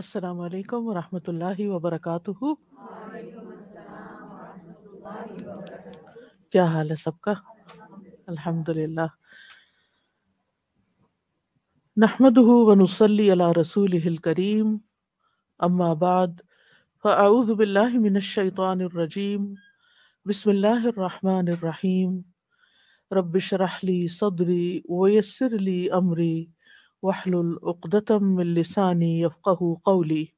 अस्सलाम वालेकुम रहमतुल्लाहि व बरकातुहू क्या हाल है सबका अल्हम्दुलिल्लाह नहमदहू व नुसल्ली अला रसूलिहिल करीम अम्मा बाद फअऊज़ु बिल्लाहि मिनश शैतानिर रजीम बिस्मिल्लाहिर रहमानिर रहीम रब्बिशरह ली सदरी व यस्सिर ली अमरी واحلل عقدة من لساني يفقه قولي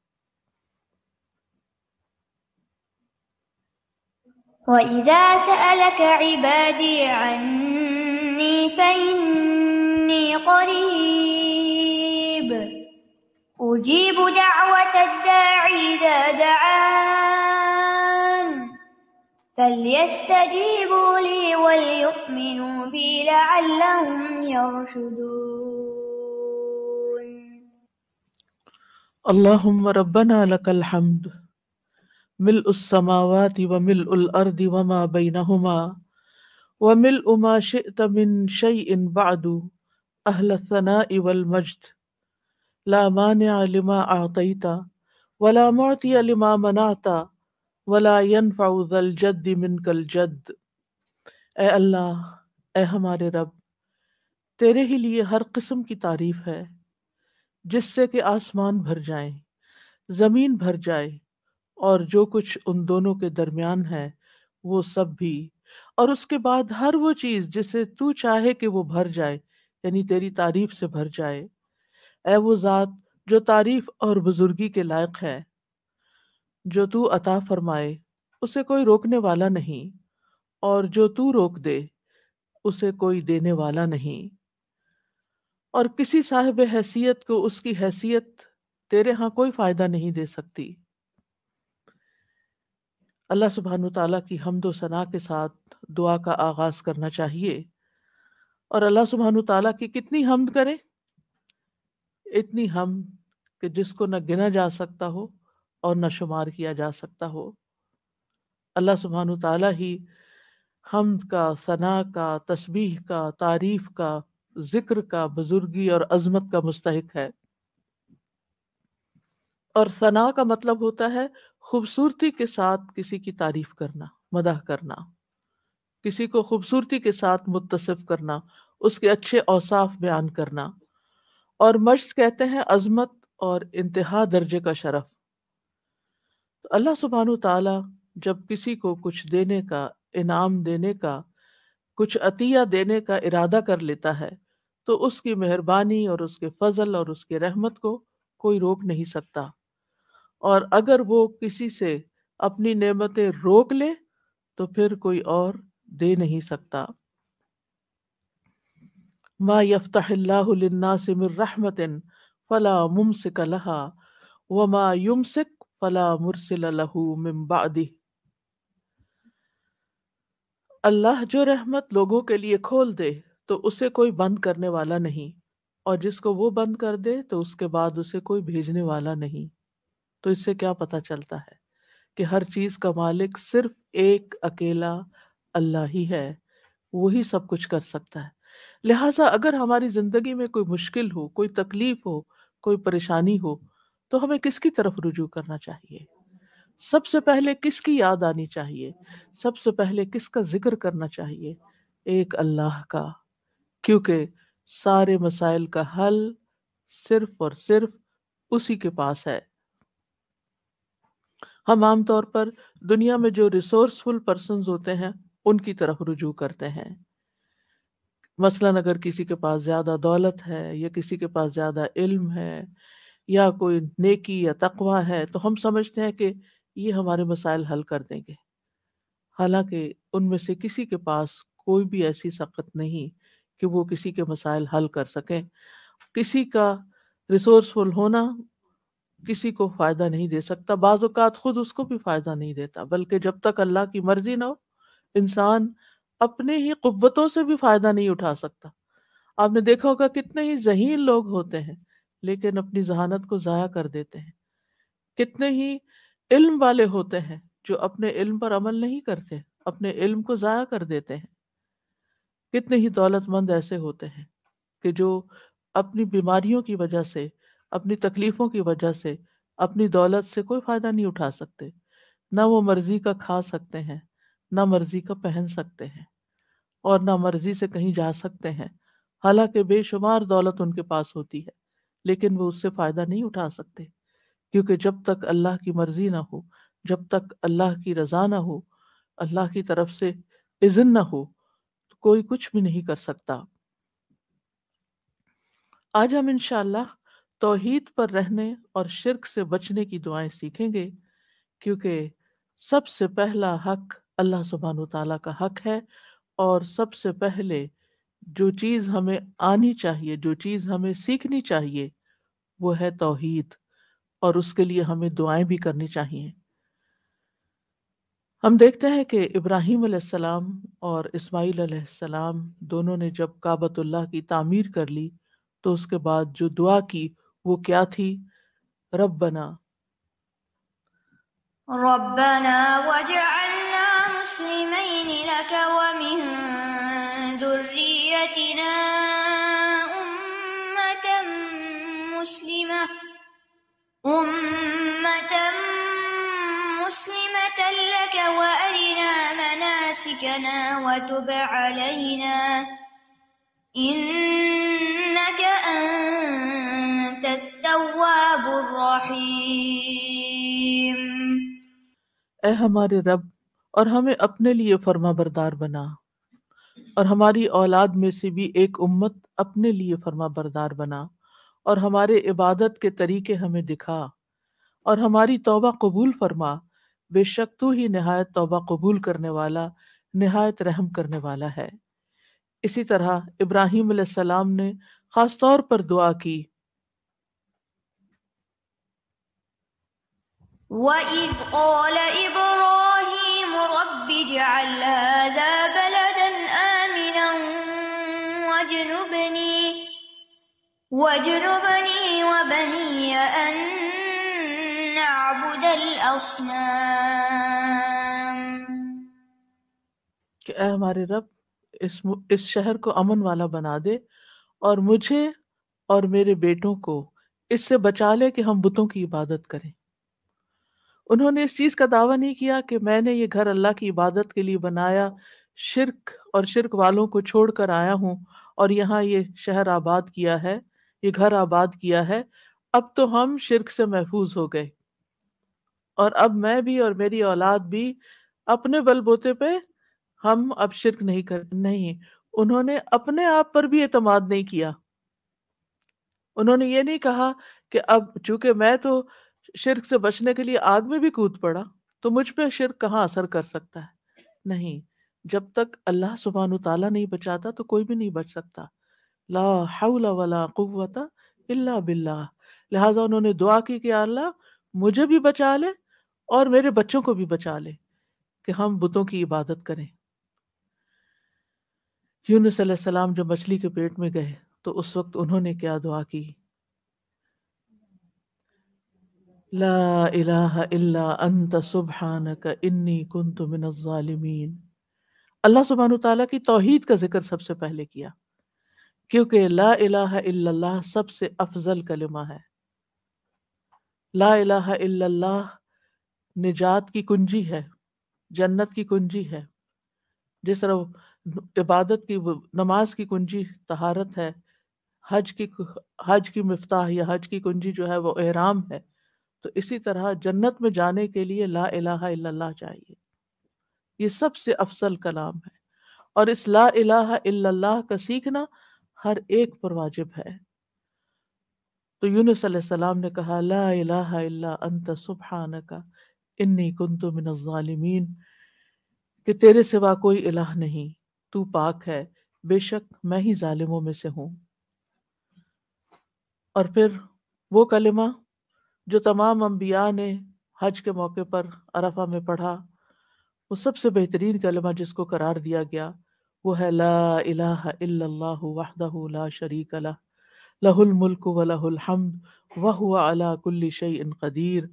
وإذا سألك عبادي عني فإني قريب أجيب دعوة الداعي إذا دعان فليستجيبوا لي وليؤمنوا بي لعلهم يرشدون अल्लाहुम्म रब्बना लकल हम्द मिल उस्समावाति व मिल उल अर्दि व मा बैनहुमा व मिल उमा शि'त मिन शैइन बादु अहल सनाइ वल मज्द ला मानिअ लिमा आतैता वला मुअतिय लिमा मनाता वला यनफउ जल जद्द मिनकल जद्द ए अल्लाह ए हमारे रब तेरे ही लिए हर किस्म की तारीफ है जिससे कि आसमान भर जाए ज़मीन भर जाए और जो कुछ उन दोनों के दरमियान है वो सब भी और उसके बाद हर वो चीज़ जिसे तू चाहे कि वो भर जाए यानी तेरी तारीफ से भर जाए ऐ वो ज़ात जो तारीफ और बुजुर्गी के लायक है जो तू अता फरमाए उसे कोई रोकने वाला नहीं और जो तू रोक दे उसे कोई देने वाला नहीं और किसी साहिब हैसियत को उसकी हैसियत तेरे यहां कोई फायदा नहीं दे सकती अल्लाह सुबहान तला की हमदो सना के साथ दुआ का आगाज करना चाहिए और अल्लाह सुबहान तला की कितनी हमद करें इतनी हम कि जिसको न गिना जा सकता हो और न शुमार किया जा सकता हो अल्लाह सुबहान तला ही हमद का सना का तस्बीह का तारीफ़ का जिक्र का बुजुर्गी और अजमत का मुस्तक है और सना का मतलब होता है खूबसूरती के साथ किसी की तारीफ करना मदा करना किसी को खूबसूरती के साथ मुतसिफ करना उसके अच्छे औसाफ बयान करना और मर्ज कहते हैं अजमत और इंतहा दर्जे का शरफ तो अल्लाह सुबहान ताला जब किसी को कुछ देने का इनाम देने का कुछ अतिया देने का इरादा कर लेता है तो उसकी मेहरबानी और उसके फजल और उसके रहमत को कोई रोक नहीं सकता और अगर वो किसी से अपनी नेमतें रोक ले तो फिर कोई और दे नहीं सकता मा यफ्ताहमतिन फ़ला मुमसिक लहा व मा युमसिक फ़ला मुरसिल लहू मिम्बादी अल्लाह जो रहमत लोगों के लिए खोल दे तो उसे कोई बंद करने वाला नहीं और जिसको वो बंद कर दे तो उसके बाद उसे कोई भेजने वाला नहीं तो इससे क्या पता चलता है कि हर चीज का मालिक सिर्फ एक अकेला अल्लाह ही है वही सब कुछ कर सकता है लिहाजा अगर हमारी जिंदगी में कोई मुश्किल हो कोई तकलीफ हो कोई परेशानी हो तो हमें किसकी तरफ रुजू करना चाहिए सबसे पहले किसकी याद आनी चाहिए सबसे पहले किसका जिक्र करना चाहिए एक अल्लाह का क्योंकि सारे मसाइल का हल सिर्फ और सिर्फ उसी के पास है हम आमतौर पर दुनिया में जो रिसोर्सफुल पर्सन होते हैं उनकी तरफ रुजू करते हैं मसलन अगर किसी के पास ज़्यादा दौलत है या किसी के पास ज़्यादा इल्म है या कोई नेकी या तकवा है तो हम समझते हैं कि ये हमारे मसाइल हल कर देंगे हालांकि उनमें से किसी के पास कोई भी ऐसी सकत नहीं कि वो किसी के मसाइल हल कर सकें किसी का रिसोर्सफुल होना किसी को फ़ायदा नहीं दे सकता बाज़ात ख़ुद उसको भी फ़ायदा नहीं देता बल्कि जब तक अल्लाह की मर्ज़ी ना हो इंसान अपने ही कुतों से भी फ़ायदा नहीं उठा सकता आपने देखा होगा कितने ही जहीन लोग होते हैं लेकिन अपनी जहानत को ज़ाया कर देते हैं कितने ही इल्म वाले होते हैं जो अपने इल्म पर अमल नहीं करते अपने इल्म को ज़ाया कर देते हैं कितने ही दौलतमंद ऐसे होते हैं कि जो अपनी बीमारियों की वजह से अपनी तकलीफों की वजह से अपनी दौलत से कोई फायदा नहीं उठा सकते ना वो मर्जी का खा सकते हैं ना मर्जी का पहन सकते हैं और ना मर्जी से कहीं जा सकते हैं हालांकि बेशुमार दौलत उनके पास होती है लेकिन वो उससे फायदा नहीं उठा सकते क्योंकि जब तक अल्लाह की मर्जी ना हो जब तक अल्लाह की रजा ना हो अल्लाह की तरफ से इज़न ना हो कोई कुछ भी नहीं कर सकता आज हम इंशाल्लाह तौहीद पर रहने और शिरक से बचने की दुआएं सीखेंगे क्योंकि सबसे पहला हक अल्लाह सुबहान तला का हक है और सबसे पहले जो चीज़ हमें आनी चाहिए जो चीज़ हमें सीखनी चाहिए वो है तौहीद और उसके लिए हमें दुआएं भी करनी चाहिए हम देखते हैं कि इब्राहिम अलैहिस्सलाम और इस्माइल अलैहिस्सलाम दोनों ने जब काबतुल्लाह की तामीर कर ली तो उसके बाद जो दुआ की वो क्या थी रब बना ربنا وأرنا مناسكنا وتب علينا إنك أنت التواب الرحيم اے ہمارے رب اور हमें अपने लिए फर्मा बरदार बना और हमारी औलाद में से भी एक उम्मत अपने लिए फर्मा बरदार बना और हमारे इबादत के तरीके हमें दिखा और हमारी तौबा कबूल फरमा बेशक तू ही नहायत तौबा कबूल करने वाला नहायत रहम करने वाला है इसी तरह इब्राहिम सलाम ने खास तौर पर दुआ की وَإِذْ قَالَ إِبْرَاهِيمُ رَبِّ اجْعَلْ هذا بَلَدًا آمِنًا وَاجْنُبْنِي واجنبني وبني أن कि हमारे रब इस इस शहर को अमन वाला बना दे और मुझे और मेरे बेटों को इससे बचा ले कि हम बुतों की इबादत करें उन्होंने इस चीज़ का दावा नहीं किया कि मैंने ये घर अल्लाह की इबादत के लिए बनाया शिरक और शिरक वालों को छोड़कर आया हूँ और यहाँ ये शहर आबाद किया है ये घर आबाद किया है अब तो हम शिरक से महफूज हो गए और अब मैं भी और मेरी औलाद भी अपने बलबूते पे हम अब शिरक नहीं कर नहीं उन्होंने अपने आप पर भी एतमाद नहीं किया उन्होंने ये नहीं कहा कि अब चूंकि मैं तो शिरक से बचने के लिए आग में भी कूद पड़ा तो मुझ पर शिरक कहाँ असर कर सकता है नहीं जब तक अल्लाह सुबहान तला नहीं बचाता तो कोई भी नहीं बच सकता ला हाउला वाला कुव्वता इल्ला बिल्ला लिहाजा उन्होंने दुआ की कि अल्लाह मुझे भी बचा ले और मेरे बच्चों को भी बचा ले कि हम बुतों की इबादत करें यूनुस सलाम जो मछली के पेट में गए तो उस वक्त उन्होंने क्या दुआ की ला इलाहा इल्ला अंत इन्नी कुंतु अल्लाह सुबहान तआला की तौहीद का जिक्र सबसे पहले किया क्योंकि ला इलाहा सबसे अफजल कलमा है ला इलाहा इल्लल्लाह निजात की कुंजी है जन्नत की कुंजी है जिस तरह इबादत की नमाज की कुंजी तहारत है हज की हज की मफ्ताह या हज की कुंजी जो है वो एहराम है तो इसी तरह जन्नत में जाने के लिए ला इलाहा इल्लल्लाह चाहिए ये सबसे अफसल कलाम है और इस ला इलाहा इल्लल्लाह का सीखना हर एक पर वाजिब है तो यूनुस अलैहिस्सलाम ने कहा ला इलाहा इल्ला अंत सुभानका इन्नी कुन तो मिनजालिमीन कि तेरे सिवा कोई इलाह नहीं तू पाक है बेशक मैं ही जालिमों में से हूँ और फिर वो कलिमा जो तमाम अम्बिया ने हज के मौके पर अरफा में पढ़ा वो सबसे बेहतरीन कलमा जिसको करार दिया गया वो है ला इलाह शरीक अला लहुल मुल्क व लहुल हमद अला कुल्ली शैइन कदीर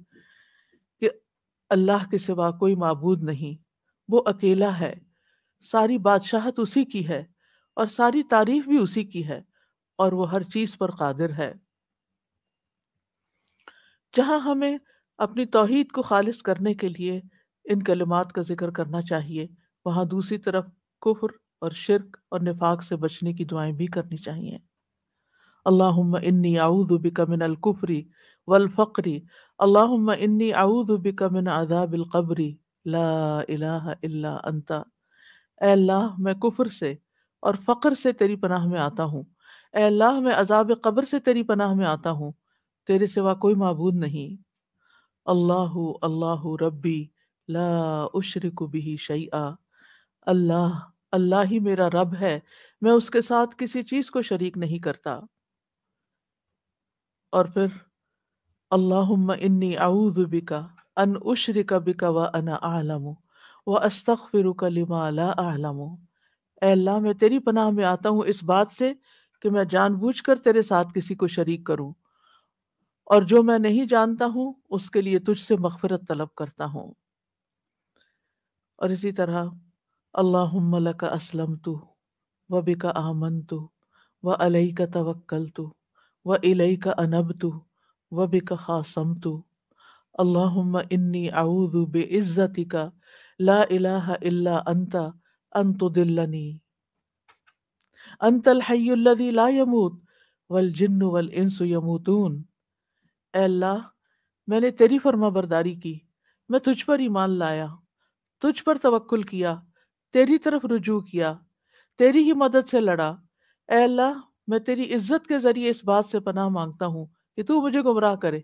अल्लाह के सिवा कोई मबूद नहीं वो अकेला है सारी बादशाहत उसी की है और सारी तारीफ भी उसी की है और वो हर चीज पर कादिर है जहां हमें अपनी तोहीद को खालिश करने के लिए इन कलमात का जिक्र करना चाहिए वहां दूसरी तरफ कुफर और शिरक और निफाक से बचने की दुआएं भी करनी चाहिए अल्लाह इन्नी आऊदबिका कुफरी वलफ़री अल्लाम इन्नी आऊदबिकमिन अजाबिलकबरी ला इला अंता अल्लाह मैं कुफर से और फ़क्र से तेरी पनाह में आता हूँ अल्लाह मैं अजाब कब्र से तेरी पनाह में आता हूँ तेरे सिवा कोई मबूद नहीं अल्लाह अल्लाह रब्बी ला उशरक बिही शैआ अल्लाह अल्लाह ही मेरा रब है मैं उसके साथ किसी चीज़ को शरीक नहीं करता और फिर अल्लाहुम्मा इन्नी आऊज़ु बिका अन उशरिका बिका व अना आलमु व अस्तगफिरुका लिमा ला आलमु अल्लाह मैं तेरी पनाह में आता हूँ इस बात से कि मैं कर तेरे साथ किसी को शरीक करूँ और जो मैं नहीं जानता हूँ उसके लिए तुझसे मगफरत तलब करता हूँ और इसी तरह अल्लाहुम्मा लका असलमतु व बिका आमनतु व अलैका तवक्कलतु व अनब तू वबिका समतु अल्लाहुम्मा इन्नी आऊदु ला इलाहा मैंने तेरी बरदारी की मैं तुझ पर ईमान लाया तुझ पर तवक्ल किया तेरी तरफ रुजू किया तेरी ही मदद से लड़ा अल्लाह मैं तेरी इज्जत के जरिए इस बात से पनाह मांगता हूँ कि तू मुझे गुमराह करे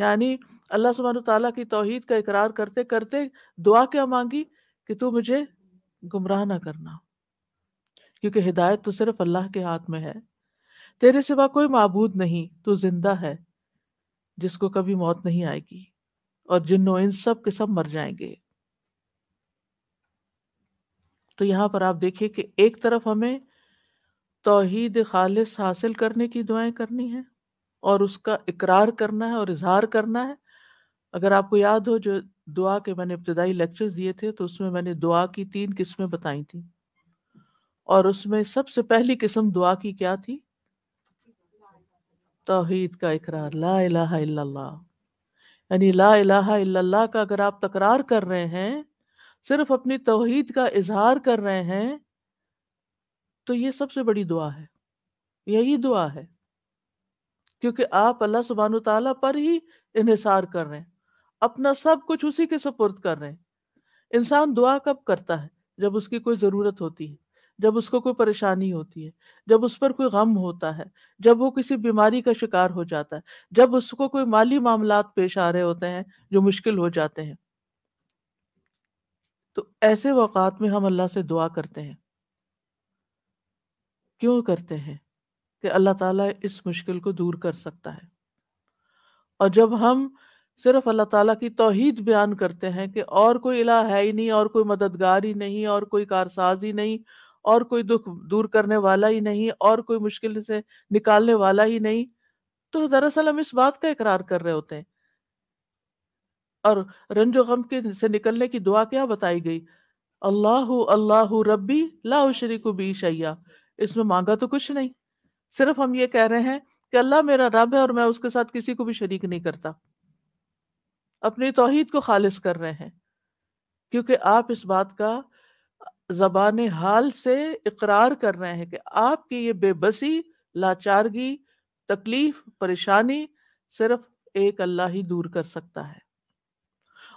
यानी अल्लाह सुबहान तला की तोहिद का इकरार करते करते दुआ क्या मांगी कि तू मुझे गुमराह ना करना क्योंकि हिदायत तो सिर्फ अल्लाह के हाथ में है तेरे सिवा कोई मबूद नहीं तू जिंदा है जिसको कभी मौत नहीं आएगी और जिन्नों इन सब के सब मर जाएंगे तो यहां पर आप देखिए कि एक तरफ हमें तोहिद खालिश हासिल करने की दुआएं करनी है और उसका इकरार करना है और इजहार करना है अगर आपको याद हो जो दुआ के मैंने इब्तदाई लेक्चर्स दिए थे तो उसमें मैंने दुआ की तीन किस्में बताई थी और उसमें सबसे पहली किस्म दुआ की क्या थी तोहहीद का इकरार ला इलाहा इल्लल्लाह यानी ला इलाहा इल्लल्लाह का अगर आप तकरार कर रहे हैं सिर्फ अपनी तोहहीद का इजहार कर रहे हैं तो ये सबसे बड़ी दुआ है यही दुआ है क्योंकि आप अल्लाह सुबहान तला पर ही इहिसार कर रहे हैं अपना सब कुछ उसी के सपुर्द कर रहे हैं इंसान दुआ कब करता है जब उसकी कोई ज़रूरत होती है जब उसको कोई परेशानी होती है जब उस पर कोई गम होता है जब वो किसी बीमारी का शिकार हो जाता है जब उसको कोई माली मामला पेश आ रहे होते हैं जो मुश्किल हो जाते हैं तो ऐसे वक़ात में हम अल्लाह से दुआ करते हैं क्यों करते हैं कि अल्लाह ताला इस मुश्किल को दूर कर सकता है और जब हम सिर्फ अल्लाह ताला की तोहीद बयान करते हैं कि और कोई इला है ही नहीं और कोई मददगार ही नहीं और कोई कारसाज ही नहीं और कोई दुख दूर करने वाला ही नहीं और कोई मुश्किल से निकालने वाला ही नहीं तो दरअसल हम इस बात का इकरार कर रहे होते हैं और रंजो गम के से निकलने की दुआ क्या बताई गई अल्लाह अल्लाह रब्बी ला शरीक बी शैया इसमें मांगा तो कुछ नहीं सिर्फ हम ये कह रहे हैं कि अल्लाह मेरा रब है और मैं उसके साथ किसी को भी शरीक नहीं करता अपनी तोहहीद को खालिस कर रहे हैं क्योंकि आप इस बात का जबान हाल से इकरार कर रहे हैं कि आपकी ये बेबसी लाचारगी तकलीफ परेशानी सिर्फ एक अल्लाह ही दूर कर सकता है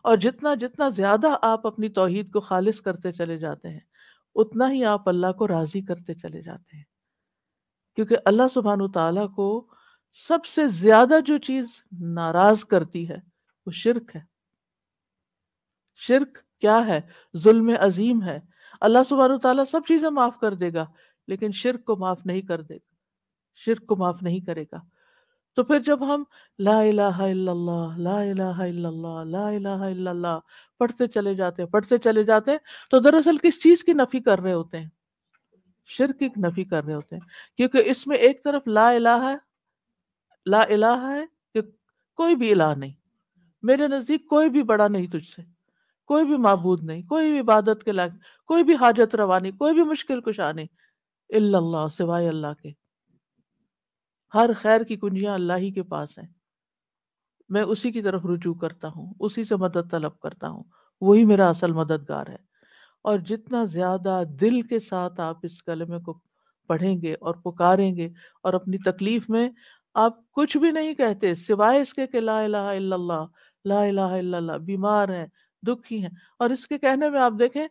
और जितना जितना ज्यादा आप अपनी तोहहीद को खालिस करते चले जाते हैं उतना ही आप अल्लाह को राजी करते चले जाते हैं क्योंकि अल्लाह सुबहान तला को सबसे ज्यादा जो चीज नाराज करती है वो शिरक है शिरक क्या है जुल्म अजीम है अल्लाह सुबहान तला सब चीजें माफ कर देगा लेकिन शिरक को माफ नहीं कर देगा शिरक को माफ नहीं करेगा तो फिर जब हम ला लाला इल्लल्लाह ला इलाहा पढ़ते चले जाते पढ़ते चले जाते हैं तो दरअसल किस चीज की नफी कर रहे होते हैं शिर की नफी कर रहे होते हैं क्योंकि इसमें एक तरफ ला इलाह है ला इलाह है कि कोई भी इलाह नहीं मेरे नज़दीक कोई भी बड़ा नहीं तुझसे कोई भी मबूद नहीं कोई भी इबादत के लायक कोई भी हाजत रवा नहीं कोई भी मुश्किल कुशा नहीं अल्लाह सिवाय अल्लाह के हर खैर की कुंजियां अल्लाह ही के पास हैं मैं उसी की तरफ रुजू करता हूँ उसी से मदद तलब करता हूँ वही मेरा असल मददगार है और जितना ज्यादा दिल के साथ आप इस कलमे को पढ़ेंगे और पुकारेंगे और अपनी तकलीफ में आप कुछ भी नहीं कहते सिवाय इसके कि ला इलाहा इल्लल्लाह ला इलाहा इल्लल्लाह बीमार है दुखी है और इसके कहने में आप देखें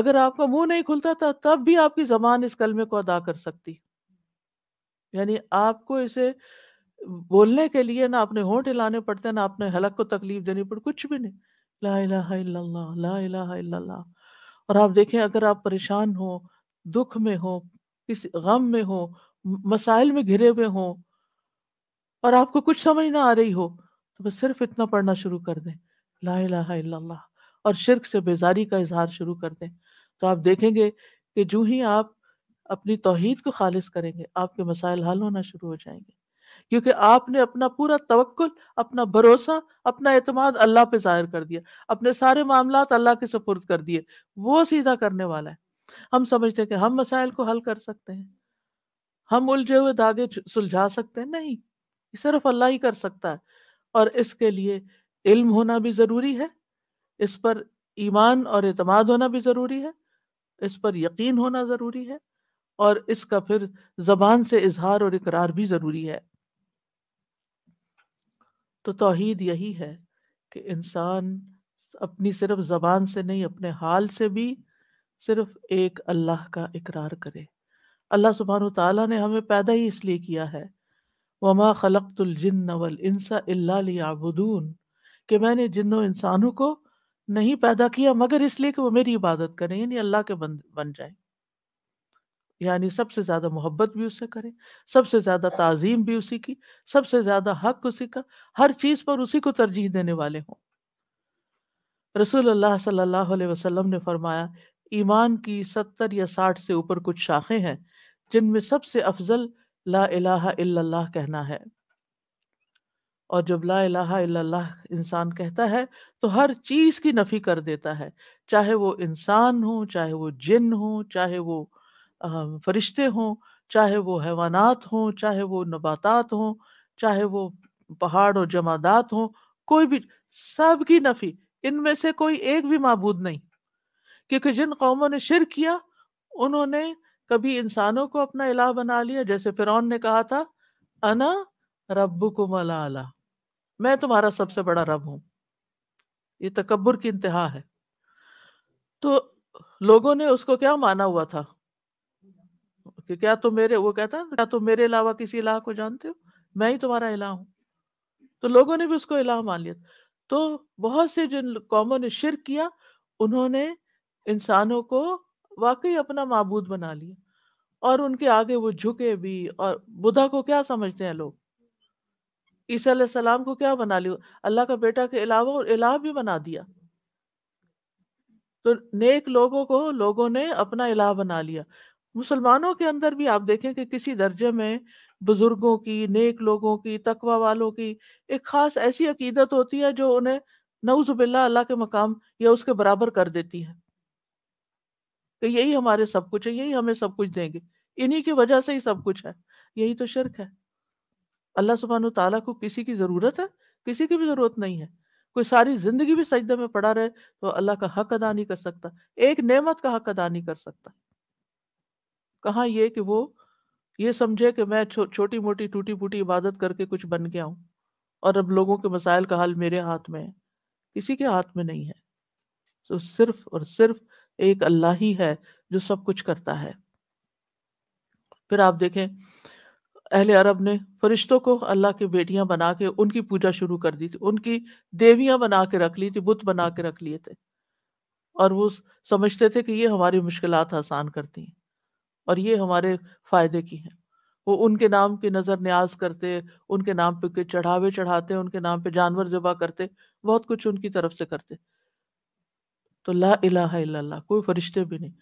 अगर आपका मुंह नहीं खुलता था तब भी आपकी जबान इस कलमे को अदा कर सकती यानी आपको इसे बोलने के लिए ना अपने होंठ हिलाने पड़ते ना अपने हलक को तकलीफ देनी पड़ती कुछ भी नहीं ला इलाहा इल्लल्लाह ला इलाहा इल्लल्लाह और आप देखें अगर आप परेशान हो दुख में हो किसी गम में हो मसाइल में घिरे हुए हो और आपको कुछ समझ ना आ रही हो तो बस सिर्फ इतना पढ़ना शुरू कर दें ला इलाहा इल्लल्लाह और शिरक से बेजारी का इजहार शुरू कर दें तो आप देखेंगे कि जो ही आप अपनी तोहहीद को खालिज करेंगे आपके मसाइल हल होना शुरू हो जाएंगे क्योंकि आपने अपना पूरा तवक्ल अपना भरोसा अपना अतमाद अल्लाह पे जाहिर कर दिया अपने सारे मामला अल्लाह के सपुर्द कर दिए वो सीधा करने वाला है हम समझते हैं कि हम मसाइल को हल कर सकते हैं हम उलझे हुए धागे सुलझा सकते हैं नहीं सिर्फ अल्लाह ही कर सकता है और इसके लिए इल्म होना भी ज़रूरी है इस पर ईमान और अतमाद होना भी ज़रूरी है इस पर यकीन होना ज़रूरी है और इसका फिर ज़बान से इजहार और इकरार भी ज़रूरी है तो तोहीद यही है कि इंसान अपनी सिर्फ ज़बान से नहीं अपने हाल से भी सिर्फ एक अल्लाह का इकरार करे अल्लाह सुबहान ताला ने हमें पैदा ही इसलिए किया है वमा खलकतुलजिन वल इंसा अल्लाबुदून कि मैंने जिन्नों इंसानों को नहीं पैदा किया मगर इसलिए कि वो मेरी इबादत करें यानी अल्लाह के बन बन जाएं यानी सबसे ज़्यादा मोहब्बत भी उससे करें सबसे ज़्यादा ताजीम भी उसी की सबसे ज़्यादा हक उसी का हर चीज़ पर उसी को तरजीह देने वाले हों रसूल अल्लाह सल्लल्लाहु अलैहि वसल्लम ने फरमाया ईमान की सत्तर या साठ से ऊपर कुछ शाखें हैं जिनमें सबसे अफजल ला इलाहा इल्लल्लाह कहना है और जब ला इलाहा इल्लल्लाह इंसान कहता है तो हर चीज़ की नफ़ी कर देता है चाहे वो इंसान हो चाहे वो जिन हो चाहे वो फरिश्ते हों चाहे वो हैवानात हों चाहे वो नबातात हों चाहे वो पहाड़ और जमादात हों कोई भी सब की नफी इनमें से कोई एक भी मबूद नहीं क्योंकि जिन कौमों ने शिर किया उन्होंने कभी इंसानों को अपना इलाह बना लिया जैसे फिर ने कहा था अना रब को मला मैं तुम्हारा सबसे बड़ा रब हूं ये तकबर की इंतहा है तो लोगों ने उसको क्या माना हुआ था कि क्या तुम तो मेरे वो कहता है क्या तुम तो मेरे अलावा किसी इलाह को जानते हो मैं ही तुम्हारा इलाह हूँ तो लोगों ने भी उसको इलाह मान लिया तो बहुत से जिन कौमों ने शिर किया उन्होंने इंसानों को वाकई अपना मबूद बना लिया और उनके आगे वो झुके भी और बुधा को क्या समझते हैं लोग ईसा सलाम को क्या बना लिया अल्लाह का बेटा के अलावा और इलाह भी बना दिया तो नेक लोगों को लोगों ने अपना इलाह बना लिया मुसलमानों के अंदर भी आप देखें कि किसी दर्जे में बुजुर्गों की नेक लोगों की तकवा वालों की एक खास ऐसी अकीदत होती है जो उन्हें नवजुबिल्ला अल्लाह के मकाम या उसके बराबर कर देती है कि तो यही हमारे सब कुछ है यही हमें सब कुछ देंगे इन्हीं की वजह से ही सब कुछ है यही तो शिरक है अल्लाह सुबहान तला को किसी की ज़रूरत है किसी की भी ज़रूरत नहीं है कोई सारी ज़िंदगी भी सजदे में पड़ा रहे तो अल्लाह का हक अदा नहीं कर सकता एक नेमत का हक अदा नहीं कर सकता कहाँ ये कि वो ये समझे कि मैं छो, छोटी मोटी टूटी फूटी इबादत करके कुछ बन गया हूँ और अब लोगों के मसाइल का हल मेरे हाथ में है किसी के हाथ में नहीं है तो सिर्फ और सिर्फ एक अल्लाह ही है जो सब कुछ करता है फिर आप देखें अहले अरब ने फरिश्तों को अल्लाह की बेटियां बना के उनकी पूजा शुरू कर दी थी उनकी देवियां बना के रख ली थी बुत बना के रख लिए थे और वो समझते थे कि ये हमारी मुश्किलात आसान करती हैं और ये हमारे फायदे की हैं वो उनके नाम की नज़र न्याज करते उनके नाम पे चढ़ावे चढ़ाते उनके नाम पे जानवर जबा करते बहुत कुछ उनकी तरफ से करते तो ला इलाहा इल्लल्लाह कोई फरिश्ते भी नहीं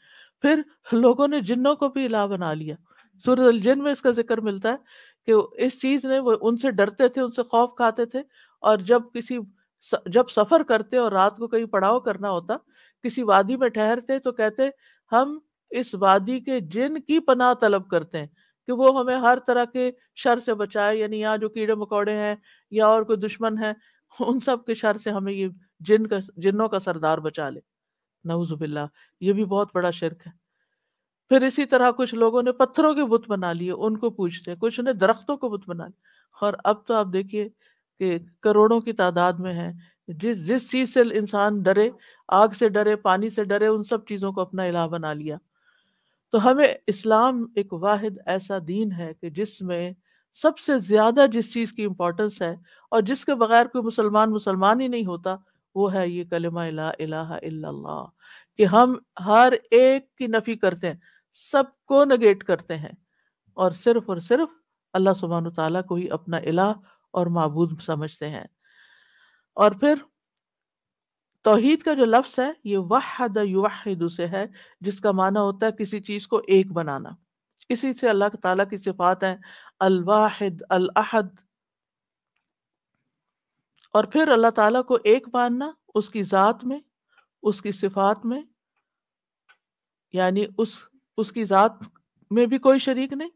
फिर लोगों ने जिन्नों को भी इला बना लिया सूरज अल जिन में इसका जिक्र मिलता है कि इस चीज ने वो उनसे डरते थे उनसे खौफ खाते थे और जब किसी जब सफर करते और रात को कहीं पड़ाव करना होता किसी वादी में ठहरते तो कहते हम इस वादी के जिन की पनाह तलब करते हैं कि वो हमें हर तरह के शर से बचाए यानी यहाँ जो कीड़े मकोड़े हैं या और कोई दुश्मन है उन सब के शर से हमें ये जिन का जिनों का सरदार बचा ले नवजुबिल्ला ये भी बहुत बड़ा शिरक है फिर इसी तरह कुछ लोगों ने पत्थरों के बुत बना लिए उनको पूछते हैं कुछ ने दरख्तों को बुत बना लिया और अब तो आप देखिए कि करोड़ों की तादाद में है जिस जिस चीज से इंसान डरे आग से डरे पानी से डरे उन सब चीजों को अपना इलाह बना लिया तो हमें इस्लाम एक वाहिद ऐसा दीन है कि जिसमें सबसे ज़्यादा जिस चीज़ की इम्पोर्टेंस है और जिसके बगैर कोई मुसलमान मुसलमान ही नहीं होता वो है ये कलमा ला इलाहा इल्लल्लाह कि हम हर एक की नफ़ी करते हैं सबको नगेट करते हैं और सिर्फ और सिर्फ अल्लाह सुबहान ताला को ही अपना इलाह और मबूद समझते हैं और फिर तोहहीद का जो लफ्स है ये वाहद युवाहिद से है जिसका माना होता है किसी चीज को एक बनाना इसी से अल्लाह ताला की सिफात है अलवाहिद अल अहद और फिर अल्लाह ताला को एक मानना उसकी ज़ात में उसकी सिफात में यानी उस उसकी ज़ात में भी कोई शरीक नहीं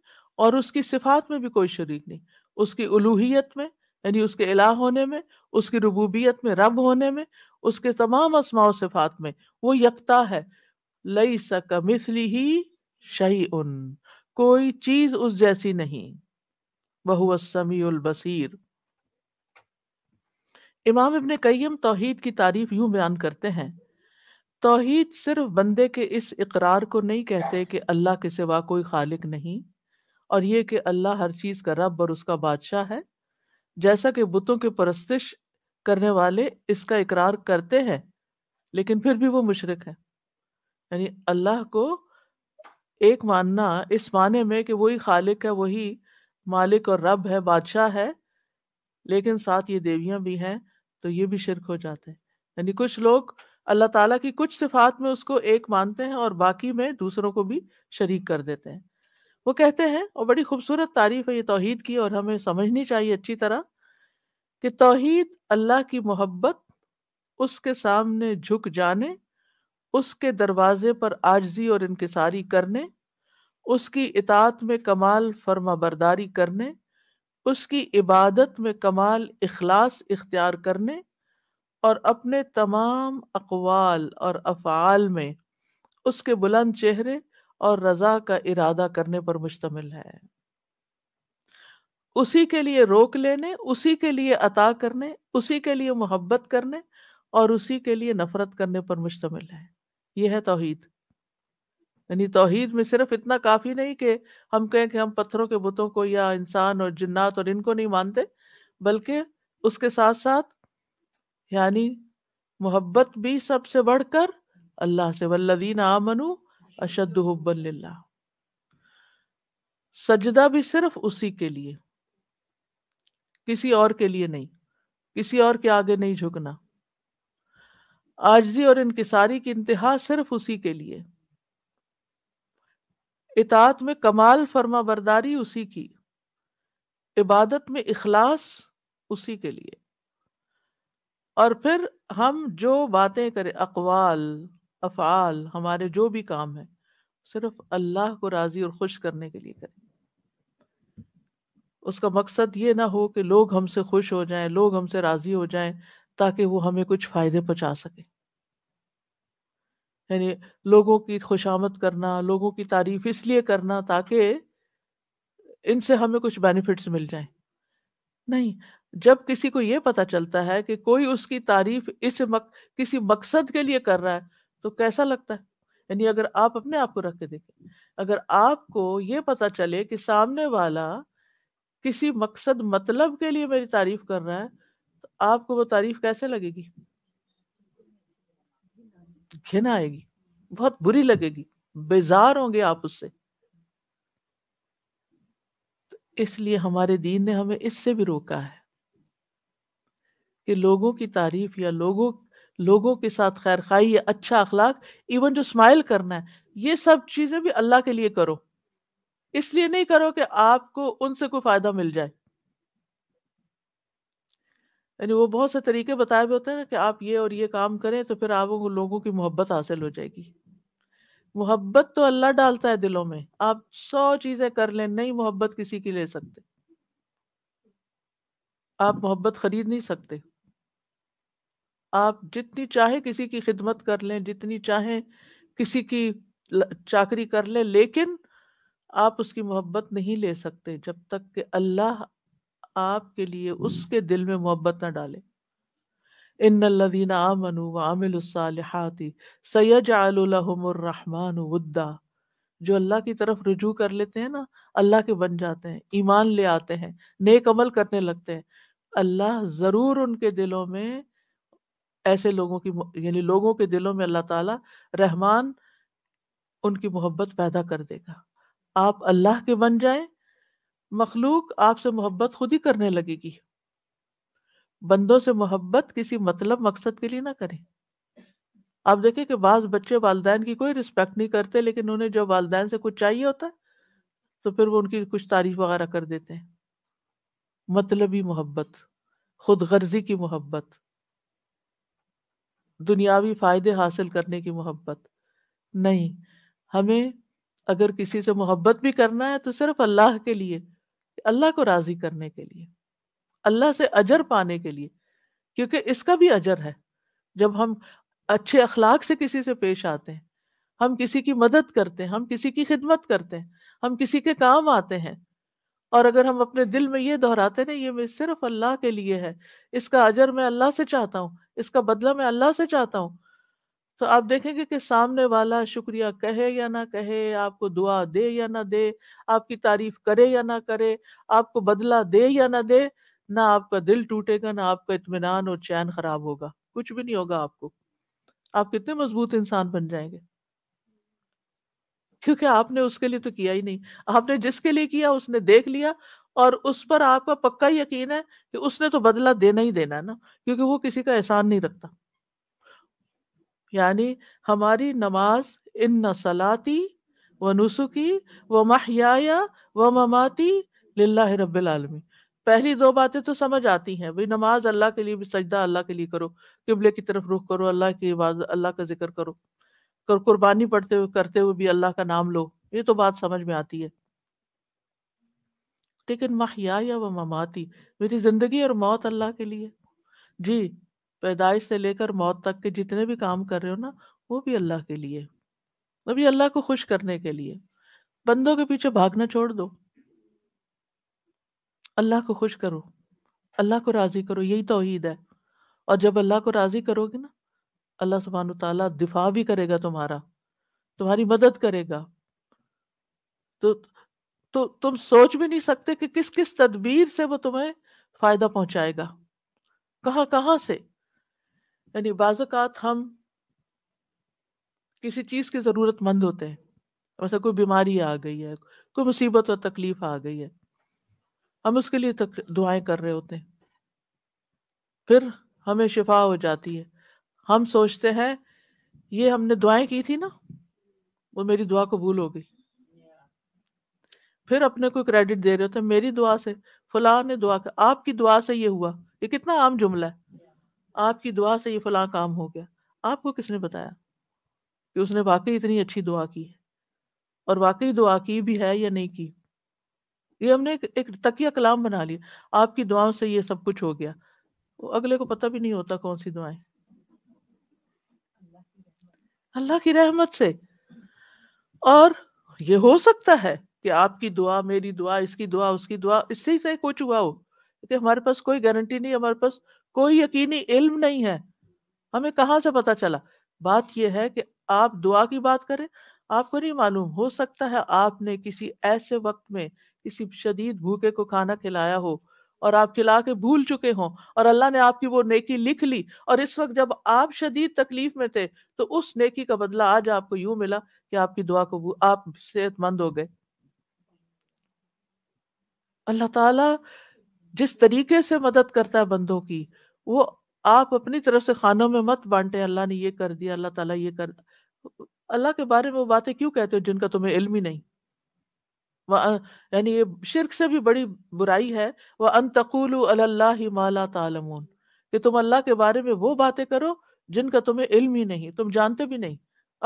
और उसकी सिफात में भी कोई शरीक नहीं उसकी उलूहियत में यानी उसके इलाह होने में उसकी रबूबियत में रब होने में उसके तमाम असमाओ सिफात में वो यकता है लई सक मिसली ही शही उन कोई चीज उस जैसी नहीं बहुअसमी उल बसीर इमाम इबन कईम तोहीद की तारीफ यूं बयान करते हैं तोहीद सिर्फ बंदे के इस इकरार को नहीं कहते कि अल्लाह के सिवा कोई खालिक नहीं और ये कि अल्लाह हर चीज का रब और उसका बादशाह है जैसा कि बुतों के परस्तिश करने वाले इसका इकरार करते हैं लेकिन फिर भी वो मुशरक है यानी अल्लाह को एक मानना इस माने में कि वही खालिक है वही मालिक और रब है बादशाह है लेकिन साथ ये देवियां भी हैं तो ये भी शिरक हो जाते हैं यानी कुछ लोग अल्लाह ताला की कुछ सिफात में उसको एक मानते हैं और बाकी में दूसरों को भी शरीक कर देते हैं वो कहते हैं और बड़ी खूबसूरत तारीफ है ये तोहहीद की और हमें समझनी चाहिए अच्छी तरह कि तोहीद अल्लाह की मोहब्बत उसके सामने झुक जाने उसके दरवाजे पर आजजी और इनकसारी करने उसकी इतात में कमाल फर्माबरदारी करने उसकी इबादत में कमाल अखलास इख्तियार करने और अपने तमाम अकवाल और अफ़ाल में उसके बुलंद चेहरे और रज़ा का इरादा करने पर मुश्तमिल है उसी के लिए रोक लेने उसी के लिए अता करने उसी के लिए मोहब्बत करने और उसी के लिए नफरत करने पर मुश्तमिल है यह है तोहीद यानी तोहीद में सिर्फ इतना काफ़ी नहीं कि हम कहें कि हम पत्थरों के बुतों को या इंसान और जिन्नात और इनको नहीं मानते बल्कि उसके साथ साथ यानी मोहब्बत भी सबसे बढ़कर अल्लाह से वल्लदीन आमनु अशद सजदा भी सिर्फ उसी के लिए किसी और के लिए नहीं किसी और के आगे नहीं झुकना आजजी और इनकिसारी की इंतहा सिर्फ उसी के लिए इतात में कमाल फर्मा बरदारी उसी की इबादत में इखलास उसी के लिए और फिर हम जो बातें करें अकवाल अफ़ाल हमारे जो भी काम है सिर्फ अल्लाह को राज़ी और खुश करने के लिए करें उसका मकसद ये ना हो कि लोग हमसे खुश हो जाएं लोग हमसे राजी हो जाएं ताकि वो हमें कुछ फायदे पहुंचा सके यानी लोगों की खुशामद करना लोगों की तारीफ इसलिए करना ताकि इनसे हमें कुछ बेनिफिट्स मिल जाएं नहीं जब किसी को ये पता चलता है कि कोई उसकी तारीफ इस मक, किसी मकसद के लिए कर रहा है तो कैसा लगता है यानी अगर आप अपने आप को रख के देखें अगर आपको ये पता चले कि सामने वाला किसी मकसद मतलब के लिए मेरी तारीफ कर रहा है तो आपको वो तारीफ कैसे लगेगी घिन आएगी बहुत बुरी लगेगी बेजार होंगे आप उससे तो इसलिए हमारे दीन ने हमें इससे भी रोका है कि लोगों की तारीफ या लोगों लोगों के साथ खैर खाई या अच्छा अखलाक इवन जो स्माइल करना है ये सब चीजें भी अल्लाह के लिए करो इसलिए नहीं करो कि आपको उनसे कोई फायदा मिल जाए यानी वो बहुत से तरीके बताए हुए होते हैं ना कि आप ये और ये काम करें तो फिर आप लोगों की मोहब्बत हासिल हो जाएगी मोहब्बत तो अल्लाह डालता है दिलों में आप सौ चीजें कर लें नहीं मोहब्बत किसी की ले सकते आप मोहब्बत खरीद नहीं सकते आप जितनी चाहे किसी की खिदमत कर लें जितनी चाहे किसी की चाकरी कर लें लेकिन आप उसकी मोहब्बत नहीं ले सकते जब तक कि अल्लाह आपके लिए हम्म। उसके दिल में मोहब्बत ना डाले इन लदीन आमनु वामिलसालहाती जो अल्लाह की तरफ रुजू कर लेते हैं ना अल्लाह के बन जाते हैं ईमान ले आते हैं नेक अमल करने लगते हैं अल्लाह ज़रूर उनके दिलों में ऐसे लोगों की यानी लोगों के दिलों में अल्लाह ताला रहमान उनकी मोहब्बत पैदा कर देगा आप अल्लाह के बन जाए मखलूक आपसे मोहब्बत खुद ही करने लगेगी बंदों से मोहब्बत किसी मतलब मकसद के लिए ना करें आप देखें कि बाज बच्चे वालदेन की कोई रिस्पेक्ट नहीं करते लेकिन उन्हें जब वालदेन से कुछ चाहिए होता है तो फिर वो उनकी कुछ तारीफ वगैरह कर देते हैं मतलबी मोहब्बत खुद गर्जी की मोहब्बत दुनियावी फायदे हासिल करने की मोहब्बत नहीं हमें अगर किसी से मोहब्बत भी करना है तो सिर्फ अल्लाह के लिए अल्लाह को राजी करने के लिए अल्लाह से अजर पाने के लिए क्योंकि इसका भी अजर है जब हम अच्छे अखलाक से किसी से पेश आते हैं हम किसी की मदद करते हैं हम किसी की खिदमत करते हैं हम किसी के काम आते हैं और अगर हम अपने दिल में ये दोहराते ना ये मैं सिर्फ अल्लाह के लिए है इसका अजर मैं अल्लाह से चाहता हूँ इसका बदला मैं अल्लाह से चाहता हूँ तो आप देखेंगे कि सामने वाला शुक्रिया कहे या ना कहे आपको दुआ दे या ना दे आपकी तारीफ करे या ना करे आपको बदला दे या ना दे ना आपका दिल टूटेगा ना आपका इतमान और चैन खराब होगा कुछ भी नहीं होगा आपको आप कितने मजबूत इंसान बन जाएंगे क्योंकि आपने उसके लिए तो किया ही नहीं आपने जिसके लिए किया उसने देख लिया और उस पर आपका पक्का यकीन है कि उसने तो बदला देना ही देना है ना क्योंकि वो किसी का एहसान नहीं रखता यानी हमारी नमाज इन सलाती व नुसुकी व महियाया व ममाती लाला रबालमी पहली दो बातें तो समझ आती हैं भाई नमाज अल्लाह के लिए भी सजदा अल्लाह के लिए करो किबले की तरफ रुख करो अल्लाह की इबादत अल्लाह का जिक्र करो कर कुर्बानी पढ़ते हुए करते हुए भी अल्लाह का नाम लो ये तो बात समझ में आती है लेकिन माहिया या व ममाती मेरी जिंदगी और मौत अल्लाह के लिए जी पैदाइश से लेकर मौत तक के जितने भी काम कर रहे हो ना वो भी अल्लाह के लिए वो भी अल्लाह को खुश करने के लिए बंदों के पीछे भागना छोड़ दो अल्लाह को खुश करो अल्लाह को राजी करो यही तोहीद है और जब अल्लाह को राजी करोगे ना अल्लाह सुबहान तला दिफा भी करेगा तुम्हारा तुम्हारी मदद करेगा तो तो तुम सोच भी नहीं सकते कि किस किस तदबीर से वो तुम्हें फायदा पहुंचाएगा कहां कहाँ से यानी बाज़ात हम किसी चीज़ की ज़रूरतमंद होते हैं वैसे कोई बीमारी आ गई है कोई मुसीबत और तकलीफ आ गई है हम उसके लिए तक, दुआएं कर रहे होते हैं फिर हमें शिफा हो जाती है हम सोचते हैं ये हमने दुआएं की थी ना वो मेरी दुआ कबूल हो गई फिर अपने को क्रेडिट दे रहे होते हैं मेरी दुआ से फलां ने दुआ कर आपकी दुआ से ये हुआ ये कितना आम जुमला है आपकी दुआ से ये फला काम हो गया आपको किसने बताया कि उसने वाकई इतनी अच्छी दुआ की है और वाकई दुआ की भी है या नहीं की ये हमने एक, एक तकिया कलाम बना लिया आपकी दुआ से ये सब कुछ हो गया वो अगले को पता भी नहीं होता कौन सी दुआएं अल्लाह की रहमत से और ये हो सकता है कि आपकी दुआ मेरी दुआ इसकी दुआ उसकी दुआ इससे ही कोई हुआ हो क्योंकि हमारे पास कोई गारंटी नहीं हमारे पास कोई यकीनी इल्म नहीं है हमें कहाँ से पता चला बात यह है कि आप दुआ की बात करें आपको नहीं मालूम हो सकता है आपने किसी ऐसे वक्त में किसी शदीद भूखे को खाना खिलाया हो और आप खिला के भूल चुके हों और अल्लाह ने आपकी वो नेकी लिख ली और इस वक्त जब आप शदीद तकलीफ में थे तो उस नेकी का बदला आज आपको यूं मिला कि आपकी दुआ को आप सेहतमंद हो गए अल्लाह ताला जिस तरीके से मदद करता है बंदों की वो आप अपनी तरफ से खानों में मत बांटे अल्लाह ने ये कर दिया अल्लाह ताला ये कर अल्लाह के बारे में वो बातें क्यों कहते हो जिनका तुम्हें इल्म ही नहीं यानी ये शिरक से भी बड़ी बुराई है वह अनतकुल माला तालमून कि तुम अल्लाह के बारे में वो बातें करो जिनका तुम्हें इल्म ही नहीं तुम जानते भी नहीं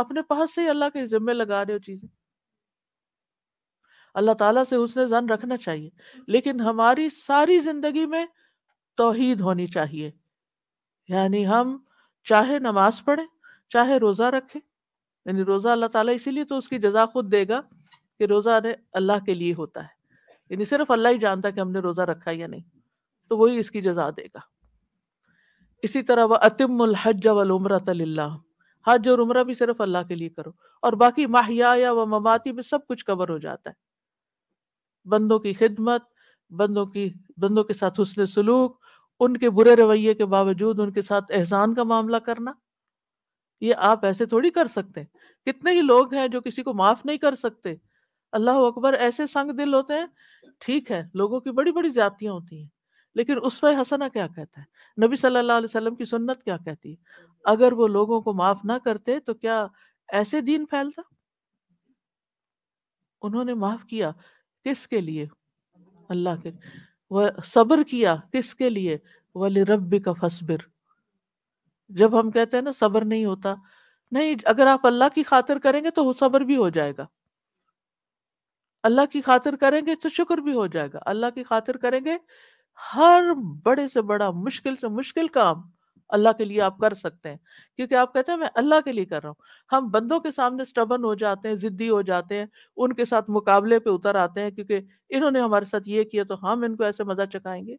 अपने पास से ही अल्लाह के जिम्मे लगा रहे हो चीजें अल्लाह ताला से उसने जन रखना चाहिए लेकिन हमारी सारी जिंदगी में तोहीद होनी चाहिए यानी हम चाहे नमाज पढ़े चाहे रोज़ा रखें यानी रोज़ा अल्लाह ताला इसीलिए तो उसकी जजा खुद देगा कि रोज़ा अल्लाह के लिए होता है यानी सिर्फ अल्लाह ही जानता कि हमने रोज़ा रखा या नहीं तो वही इसकी जजा देगा इसी तरह वह अतिमुल हज वल उम्र तल्ला हज और उम्र भी सिर्फ अल्लाह के लिए करो और बाकी माहिया या व ममाती में सब कुछ कवर हो जाता है बंदों की खिदमत बंदों की बंदों के साथ हुसन सलूक उनके बुरे रवैये के बावजूद उनके साथ एहसान का मामला करना ये आप ऐसे थोड़ी कर सकते हैं कितने ही लोग हैं जो किसी को माफ नहीं कर सकते अल्लाह अकबर ऐसे संग दिल होते हैं ठीक है लोगों की बड़ी बड़ी जातियां होती हैं लेकिन उस हसना क्या कहता है नबी सल्लल्लाहु अलैहि वसल्लम की सुन्नत क्या कहती है अगर वो लोगों को माफ ना करते तो क्या ऐसे दीन फैलता उन्होंने माफ किया किसके लिए अल्लाह के वह सब्र किया किसके लिए वाले रब्बी का फसबिर जब हम कहते हैं ना सब्र नहीं होता नहीं अगर आप अल्लाह की खातिर करेंगे तो सब्र भी हो जाएगा अल्लाह की खातिर करेंगे तो शुक्र भी हो जाएगा अल्लाह की खातिर करेंगे हर बड़े से बड़ा मुश्किल से मुश्किल काम अल्लाह के लिए आप कर सकते हैं क्योंकि आप कहते हैं मैं अल्लाह के लिए कर रहा हूँ हम बंदों के सामने स्टबन हो जाते हैं जिद्दी हो जाते हैं उनके साथ मुकाबले पे उतर आते हैं क्योंकि इन्होंने हमारे साथ ये किया तो हम इनको ऐसे मजा चकाएंगे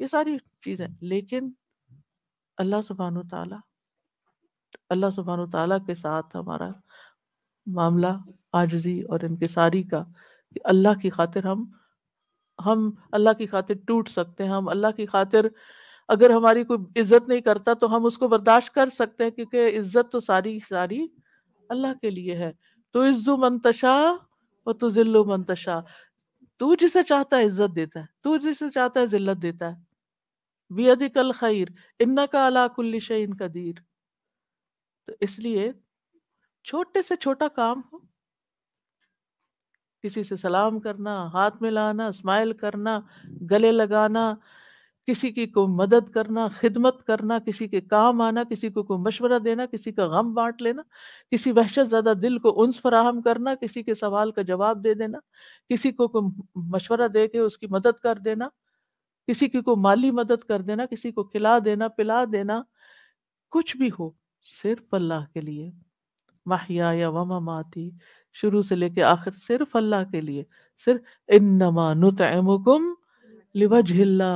ये सारी चीजें लेकिन अल्लाह सुबहान तला अल्लाह सुबहान तला के साथ हमारा मामला आजजी और इनकसारी का अल्लाह की खातिर हम हम अल्लाह की खातिर टूट सकते हैं हम अल्लाह की खातिर अगर हमारी कोई इज्जत नहीं करता तो हम उसको बर्दाश्त कर सकते हैं क्योंकि इज्जत तो सारी सारी अल्लाह के लिए है तो इज्जु मंतशा और तो जिल्लु मंतशा तू जिसे चाहता है इज्जत देता है तू जिसे चाहता है जिल्लत देता है बियदिकल खैर इन्ना का अला कुल्ली शैन कदीर तो इसलिए छोटे से छोटा काम हो किसी से सलाम करना हाथ मिलाना स्माइल करना गले लगाना किसी की को मदद करना खिदमत करना किसी के काम आना किसी को कोई मशवरा देना किसी का गम बांट लेना किसी वहशत ज़्यादा दिल को उन्स फराहम करना किसी के सवाल का जवाब दे देना किसी को कोई मशवरा दे के उसकी मदद कर देना किसी की को माली मदद कर देना किसी को खिला देना पिला देना कुछ भी हो सिर्फ अल्लाह के लिए माहिया या वमा माती शुरू से लेके आखिर सिर्फ अल्लाह के लिए सिर्फ इन्नमा नुतमुकुम लिवजहिल्ला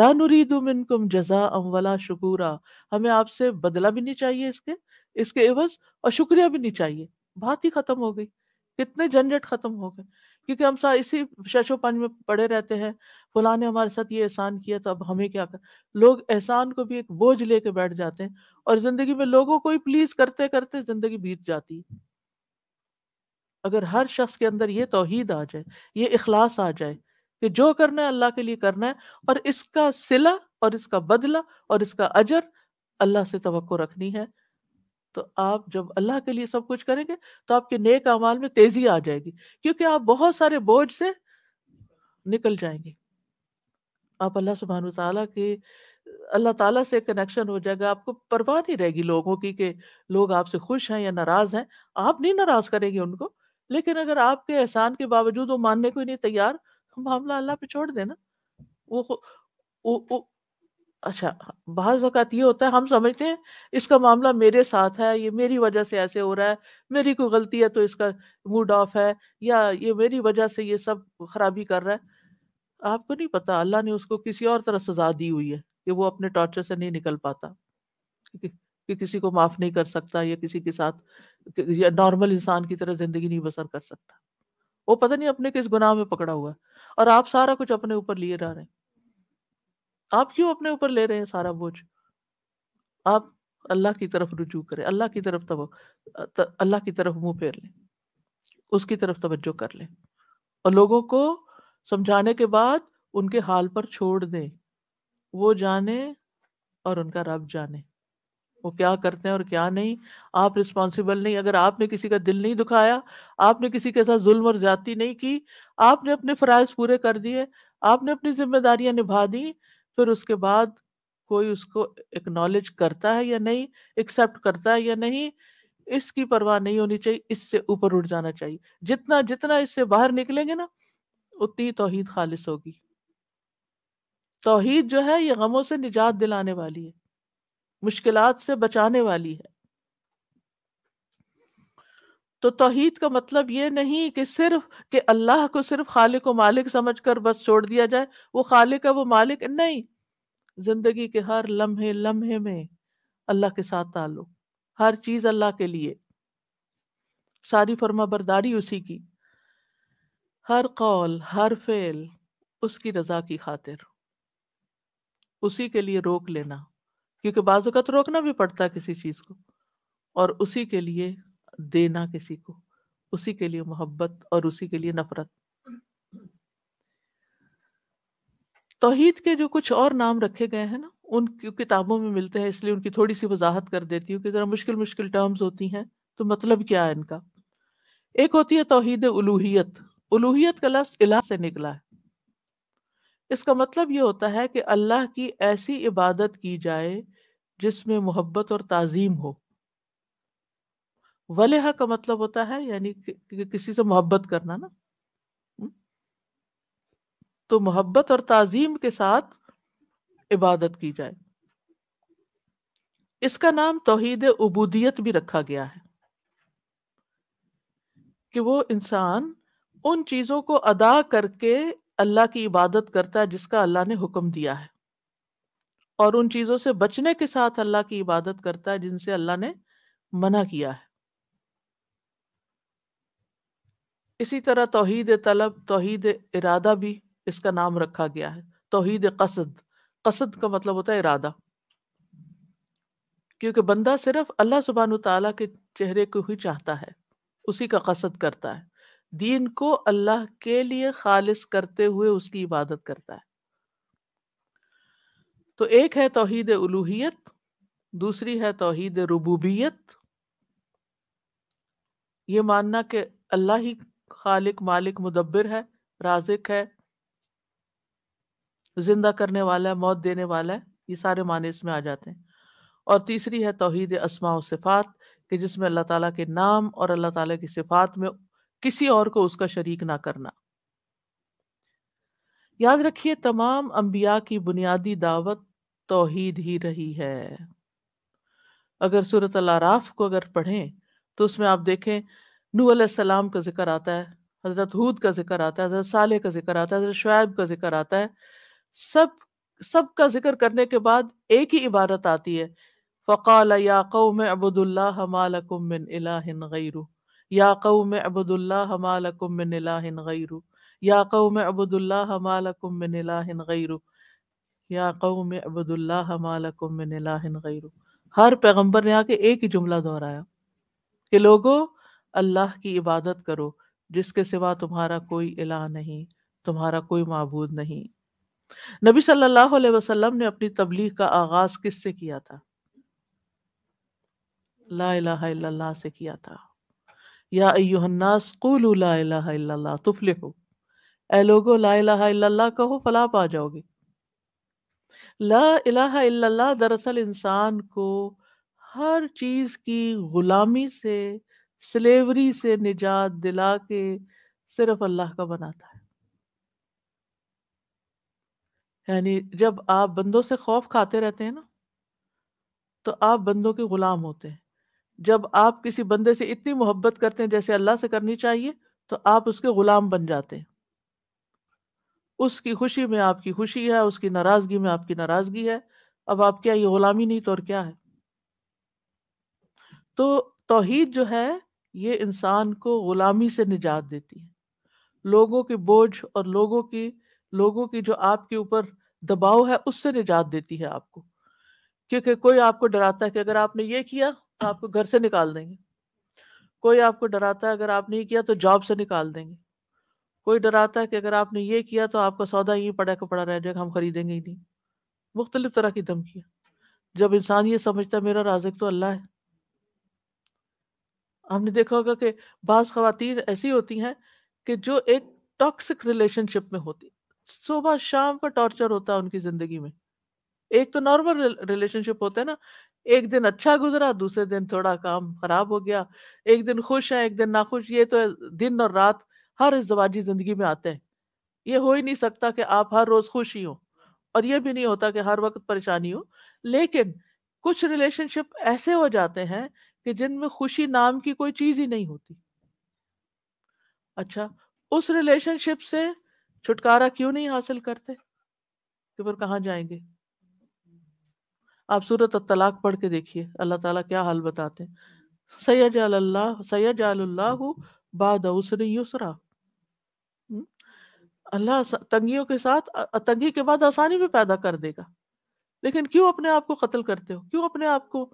ला नुरीदु मिनकुम जजा अमवला शुकूरा हमें आपसे बदला भी नहीं चाहिए इसके इसके एवज और शुक्रिया भी नहीं चाहिए बात ही खत्म हो गई कितने झंझट खत्म हो गए क्योंकि हम सारे इसी शशोपन में पड़े रहते हैं फुला ने हमारे साथ ये एहसान किया तो अब हमें क्या कर लोग एहसान को भी एक बोझ लेके बैठ जाते हैं और जिंदगी में लोगों को ही प्लीज करते करते जिंदगी बीत जाती है अगर हर शख्स के अंदर ये तोहीद आ जाए ये इखलास आ जाए कि जो करना है अल्लाह के लिए करना है और इसका सिला और इसका बदला और इसका अजर अल्लाह से तो रखनी है तो आप जब अल्लाह के लिए सब कुछ करेंगे तो आपके नेक अमाल में तेजी आ जाएगी क्योंकि आप बहुत सारे बोझ से निकल जाएंगे आप अल्लाह सुबहान तला के अल्लाह ताला से कनेक्शन हो जाएगा आपको परवाह नहीं रहेगी लोगों की कि लोग आपसे खुश हैं या नाराज हैं आप नहीं नाराज करेंगे उनको लेकिन अगर आपके एहसान के बावजूद वो मानने को नहीं तैयार मामला अल्लाह पे छोड़ देना वो वो, वो अच्छा बाज वक़्त ये होता है हम समझते हैं इसका मामला मेरे साथ है ये मेरी वजह से ऐसे हो रहा है मेरी कोई गलती है तो इसका मूड ऑफ है या ये मेरी वजह से ये सब खराबी कर रहा है आपको नहीं पता अल्लाह ने उसको किसी और तरह सजा दी हुई है कि वो अपने टॉर्चर से नहीं निकल पाता कि, कि किसी को माफ नहीं कर सकता या किसी के साथ नॉर्मल इंसान की तरह जिंदगी नहीं बसर कर सकता वो पता नहीं अपने किस गुनाह में पकड़ा हुआ है और आप सारा कुछ अपने ऊपर लिए जा रहे हैं आप क्यों अपने ऊपर ले रहे हैं सारा बोझ आप अल्लाह की तरफ रुजू करें अल्लाह की तरफ तब अल्लाह की तरफ मुंह फेर लें उसकी तरफ तवज्जो कर लें और लोगों को समझाने के बाद उनके हाल पर छोड़ दें वो जाने और उनका रब जाने वो क्या करते हैं और क्या नहीं आप रिस्पॉन्सिबल नहीं अगर आपने किसी का दिल नहीं दुखाया आपने किसी के साथ जुल्म और ज्यादा नहीं की आपने अपने फ़राइज पूरे कर दिए आपने अपनी जिम्मेदारियां निभा दी फिर उसके बाद कोई उसको एक्नॉलेज करता है या नहीं एक्सेप्ट करता है या नहीं इसकी परवाह नहीं होनी चाहिए इससे ऊपर उठ जाना चाहिए जितना जितना इससे बाहर निकलेंगे ना उतनी तोहहीद खालिश होगी तोहहीद जो है ये गमों से निजात दिलाने वाली है मुश्किलात से बचाने वाली है तो तोहीद का मतलब ये नहीं कि सिर्फ कि अल्लाह को सिर्फ खालिक व मालिक समझकर बस छोड़ दिया जाए वो खालिक है वो मालिक नहीं जिंदगी के हर लम्हे लम्हे में अल्लाह के साथ तालो हर चीज अल्लाह के लिए सारी फर्मा बरदारी उसी की हर कौल हर फेल उसकी रजा की खातिर उसी के लिए रोक लेना क्योंकि बाजुकत तो रोकना भी पड़ता है किसी चीज को और उसी के लिए देना किसी को उसी के लिए मोहब्बत और उसी के लिए नफरत तोहीद के जो कुछ और नाम रखे गए हैं ना उन किताबों में मिलते हैं इसलिए उनकी थोड़ी सी वजाहत कर देती हूँ कि जरा मुश्किल मुश्किल टर्म्स होती हैं तो मतलब क्या है इनका एक होती है तोहहीद उलूहियत उलूहियत का लफ्ज इला से निकला है इसका मतलब ये होता है कि अल्लाह की ऐसी इबादत की जाए जिसमें मोहब्बत और ताजीम हो वलेहा का मतलब होता है यानी कि, कि, किसी से मोहब्बत करना ना तो मोहब्बत और ताजीम के साथ इबादत की जाए इसका नाम तोहद उबूदियत भी रखा गया है कि वो इंसान उन चीजों को अदा करके अल्लाह की इबादत करता है जिसका अल्लाह ने हुक्म दिया है और उन चीजों से बचने के साथ अल्लाह की इबादत करता है जिनसे अल्लाह ने मना किया है इसी तरह तोहद तलब तोहद इरादा भी इसका नाम रखा गया है तोहद कसद कसद का मतलब होता है इरादा क्योंकि बंदा सिर्फ अल्लाह सुबहान तला के चेहरे को ही चाहता है उसी का कसद करता है दीन को अल्लाह के लिए खालिस करते हुए उसकी इबादत करता है तो एक है तोहहीद उलूहियत दूसरी है तोहहीद रबूबियत ये मानना कि अल्लाह ही खालिक मालिक मुदब्बिर है राजिक है जिंदा करने वाला है मौत देने वाला है ये सारे माने इसमें आ जाते हैं और तीसरी है तोहहीद असमा सिफ़ात कि जिसमें अल्लाह ताला के नाम और अल्लाह ताला की सिफ़ात में किसी और को उसका शरीक ना करना याद रखिए तमाम अंबिया की बुनियादी दावत तोहीद ही रही है अगर सूरत अलाराफ को अगर पढ़ें तो उसमें आप देखें नू सलाम का जिक्र आता है हज़रत हूद का जिक्र आता है हज़रत साले का जिक्र आता है हज़रत शुएब का जिक्र आता है सब सब का जिक्र करने के बाद एक ही इबारत आती है फ़काल या में अबुदुल्ला हमालकुमिन मिन इलाहिन गैरू या में अबुदुल्ला हमालकुमिन गैरू या कौम या कौम हर पैगम्बर ने आके एक ही जुमला दोहराया कि लोगो अल्लाह की इबादत करो जिसके सिवा तुम्हारा कोई इला नहीं तुम्हारा कोई मबूद नहीं नबी सल्लल्लाहु अलैहि वसल्लम ने अपनी तबलीग का आगाज से किया था ला इलाहा इल्लल्लाह से किया था या अय्युहन्नास ला इलाहा इल्लल्लाह तुफलिहू ए लोगो ला इला कहो फला पा जाओगे ला इला दरअसल इंसान को हर चीज की गुलामी से स्लेवरी से निजात दिला के सिर्फ अल्लाह का बनाता है यानी जब आप बंदों से खौफ खाते रहते हैं ना तो आप बंदों के गुलाम होते हैं जब आप किसी बंदे से इतनी मोहब्बत करते हैं जैसे अल्लाह से करनी चाहिए तो आप उसके गुलाम बन जाते हैं उसकी खुशी में आपकी खुशी है उसकी नाराजगी में आपकी नाराजगी है अब आप क्या ये गुलामी नहीं तो और क्या है तो तोहीद जो है ये इंसान को गुलामी से निजात देती है लोगों के बोझ और लोगों की लोगों की जो आपके ऊपर दबाव है उससे निजात देती है आपको क्योंकि कोई आपको डराता है कि अगर आपने ये किया तो आपको घर से निकाल देंगे कोई आपको डराता है अगर आपने ये किया तो जॉब से निकाल देंगे कोई डराता है कि अगर आपने ये किया तो आपका सौदा यहीं पड़ा का पड़ा रह जाएगा हम खरीदेंगे ही नहीं मुख्तलिफ तरह की धमकियाँ जब इंसान ये समझता है मेरा राजिक तो अल्लाह है हमने देखा होगा कि बाज़ खातन ऐसी होती हैं कि जो एक टॉक्सिक रिलेशनशिप में होती सुबह शाम का टॉर्चर होता है उनकी ज़िंदगी में एक तो नॉर्मल रिलेशनशिप होता है ना एक दिन अच्छा गुजरा दूसरे दिन थोड़ा काम खराब हो गया एक दिन खुश है एक दिन नाखुश ये तो दिन और रात हर इस जिंदगी में आते हैं ये हो ही नहीं सकता कि आप हर रोज खुश ही हो और ये भी नहीं होता कि हर वक्त परेशानी हो लेकिन कुछ रिलेशनशिप ऐसे हो जाते हैं कि जिनमें खुशी नाम की कोई चीज ही नहीं होती अच्छा उस रिलेशनशिप से छुटकारा क्यों नहीं हासिल करते कि फिर कहाँ जाएंगे आप सूरत तलाक पढ़ के देखिए अल्लाह ताला क्या हाल बताते हैं सैयद सैयद बाद उसरा अल्लाह तंगियों के साथ तंगी के बाद आसानी भी पैदा कर देगा लेकिन क्यों अपने आप को कत्ल करते हो क्यों अपने आप को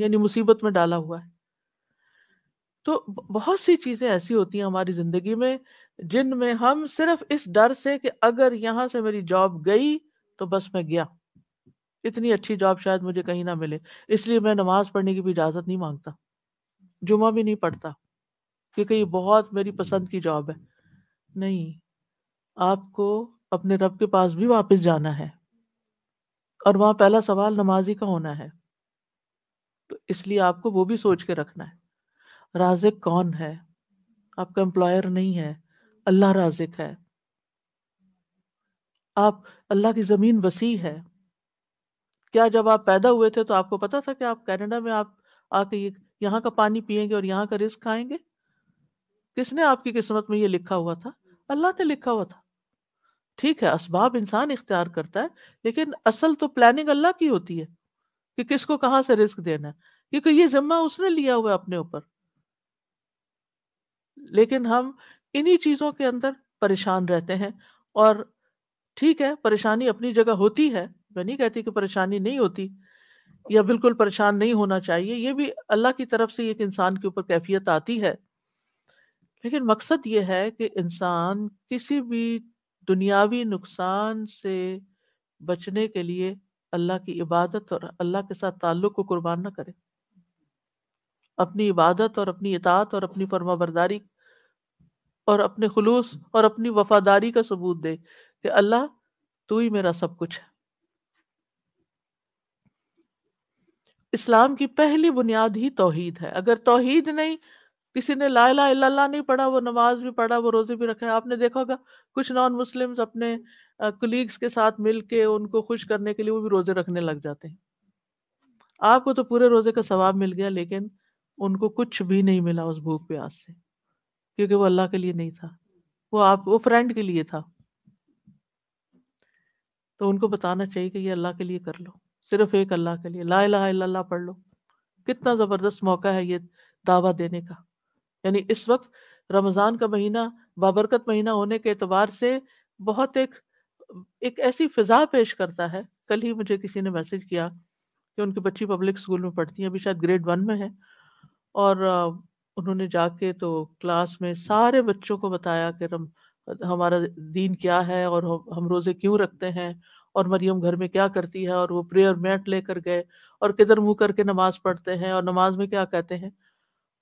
यानी मुसीबत में डाला हुआ है तो बहुत सी चीजें ऐसी होती हैं हमारी जिंदगी में जिनमें हम सिर्फ इस डर से कि अगर यहां से मेरी जॉब गई तो बस मैं गया इतनी अच्छी जॉब शायद मुझे कहीं ना मिले इसलिए मैं नमाज पढ़ने की भी इजाजत नहीं मांगता जुमा भी नहीं पढ़ता क्योंकि ये बहुत मेरी पसंद की जॉब है नहीं आपको अपने रब के पास भी वापस जाना है और वहां पहला सवाल नमाजी का होना है तो इसलिए आपको वो भी सोच के रखना है राजिक कौन है आपका एम्प्लॉयर नहीं है अल्लाह राजिक है आप अल्लाह की ज़मीन वसी है क्या जब आप पैदा हुए थे तो आपको पता था कि आप कनाडा में आप आके ये यहाँ का पानी पिएंगे और यहाँ का रिस्क खाएंगे किसने आपकी किस्मत में ये लिखा हुआ था अल्लाह ने लिखा हुआ था ठीक है असबाब इंसान इख्तियार करता है लेकिन असल तो प्लानिंग अल्लाह की होती है कि किसको कहां से रिस्क देना है क्योंकि ये जिम्मा उसने लिया हुआ है अपने ऊपर लेकिन हम इन्हीं चीजों के अंदर परेशान रहते हैं और ठीक है परेशानी अपनी जगह होती है मैं नहीं कहती कि परेशानी नहीं होती या बिल्कुल परेशान नहीं होना चाहिए ये भी अल्लाह की तरफ से एक इंसान के ऊपर कैफियत आती है लेकिन मकसद ये है कि इंसान किसी भी दुनियावी नुकसान से बचने के लिए अल्लाह की इबादत और अल्लाह के साथ ताल्लुक को कुर्बान न करे अपनी इबादत और अपनी इतात और अपनी फर्माबरदारी और अपने खुलूस और अपनी वफादारी का सबूत दे कि अल्लाह तू ही मेरा सब कुछ है इस्लाम की पहली बुनियाद ही तोहीद है अगर तोहीद नहीं किसी ने ला ला अल्लाह नहीं पढ़ा वो नमाज भी पढ़ा वो रोजे भी रखे आपने देखा होगा कुछ नॉन मुस्लिम अपने कलीग्स के साथ मिल के उनको खुश करने के लिए वो भी रोजे रखने लग जाते हैं आपको तो पूरे रोजे का सवाब मिल गया लेकिन उनको कुछ भी नहीं मिला उस भूख प्यास से क्योंकि वो अल्लाह के लिए नहीं था वो आप वो फ्रेंड के लिए था तो उनको बताना चाहिए कि ये अल्लाह के लिए कर लो सिर्फ एक अल्लाह के लिए ला इलाहा पढ़ लो कितना ज़बरदस्त मौका है ये दावा देने का यानी इस वक्त रमज़ान का महीना बाबरकत महीना होने के एतबार से बहुत एक एक ऐसी फिजा पेश करता है कल ही मुझे किसी ने मैसेज किया कि उनकी बच्ची पब्लिक स्कूल में पढ़ती है अभी शायद ग्रेड वन में है और उन्होंने जाके तो क्लास में सारे बच्चों को बताया कि रम हमारा दीन क्या है और हम रोज़े क्यों रखते हैं और मरियम घर में क्या करती है और वो प्रेयर मैट लेकर गए और किधर मुंह करके नमाज पढ़ते हैं और नमाज में क्या कहते हैं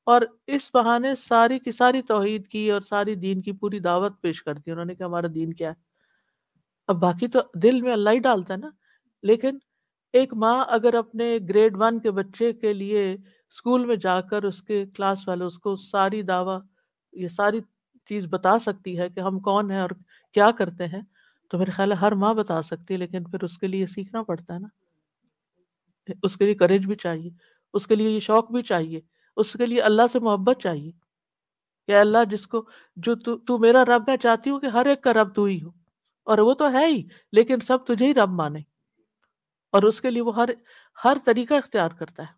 और इस बहाने सारी की सारी तोहहीद की और सारी दीन की पूरी दावत पेश कर दी उन्होंने कहा हमारा दीन क्या है अब बाकी तो दिल में अल्लाह ही डालता है ना लेकिन एक माँ अगर अपने ग्रेड वन के बच्चे के लिए स्कूल में जाकर उसके क्लास वाले उसको सारी दावा ये सारी चीज़ बता सकती है कि हम कौन है और क्या करते हैं तो मेरे ख्याल हर माँ बता सकती है लेकिन फिर उसके लिए सीखना पड़ता है ना उसके लिए करेज भी चाहिए उसके लिए ये शौक भी चाहिए उसके लिए अल्लाह से मोहब्बत चाहिए कि अल्लाह जिसको जो तू तू मेरा रब मैं चाहती हूँ कि हर एक का रब तू ही हो और वो तो है ही लेकिन सब तुझे ही रब माने और उसके लिए वो हर हर तरीका इख्तियार करता है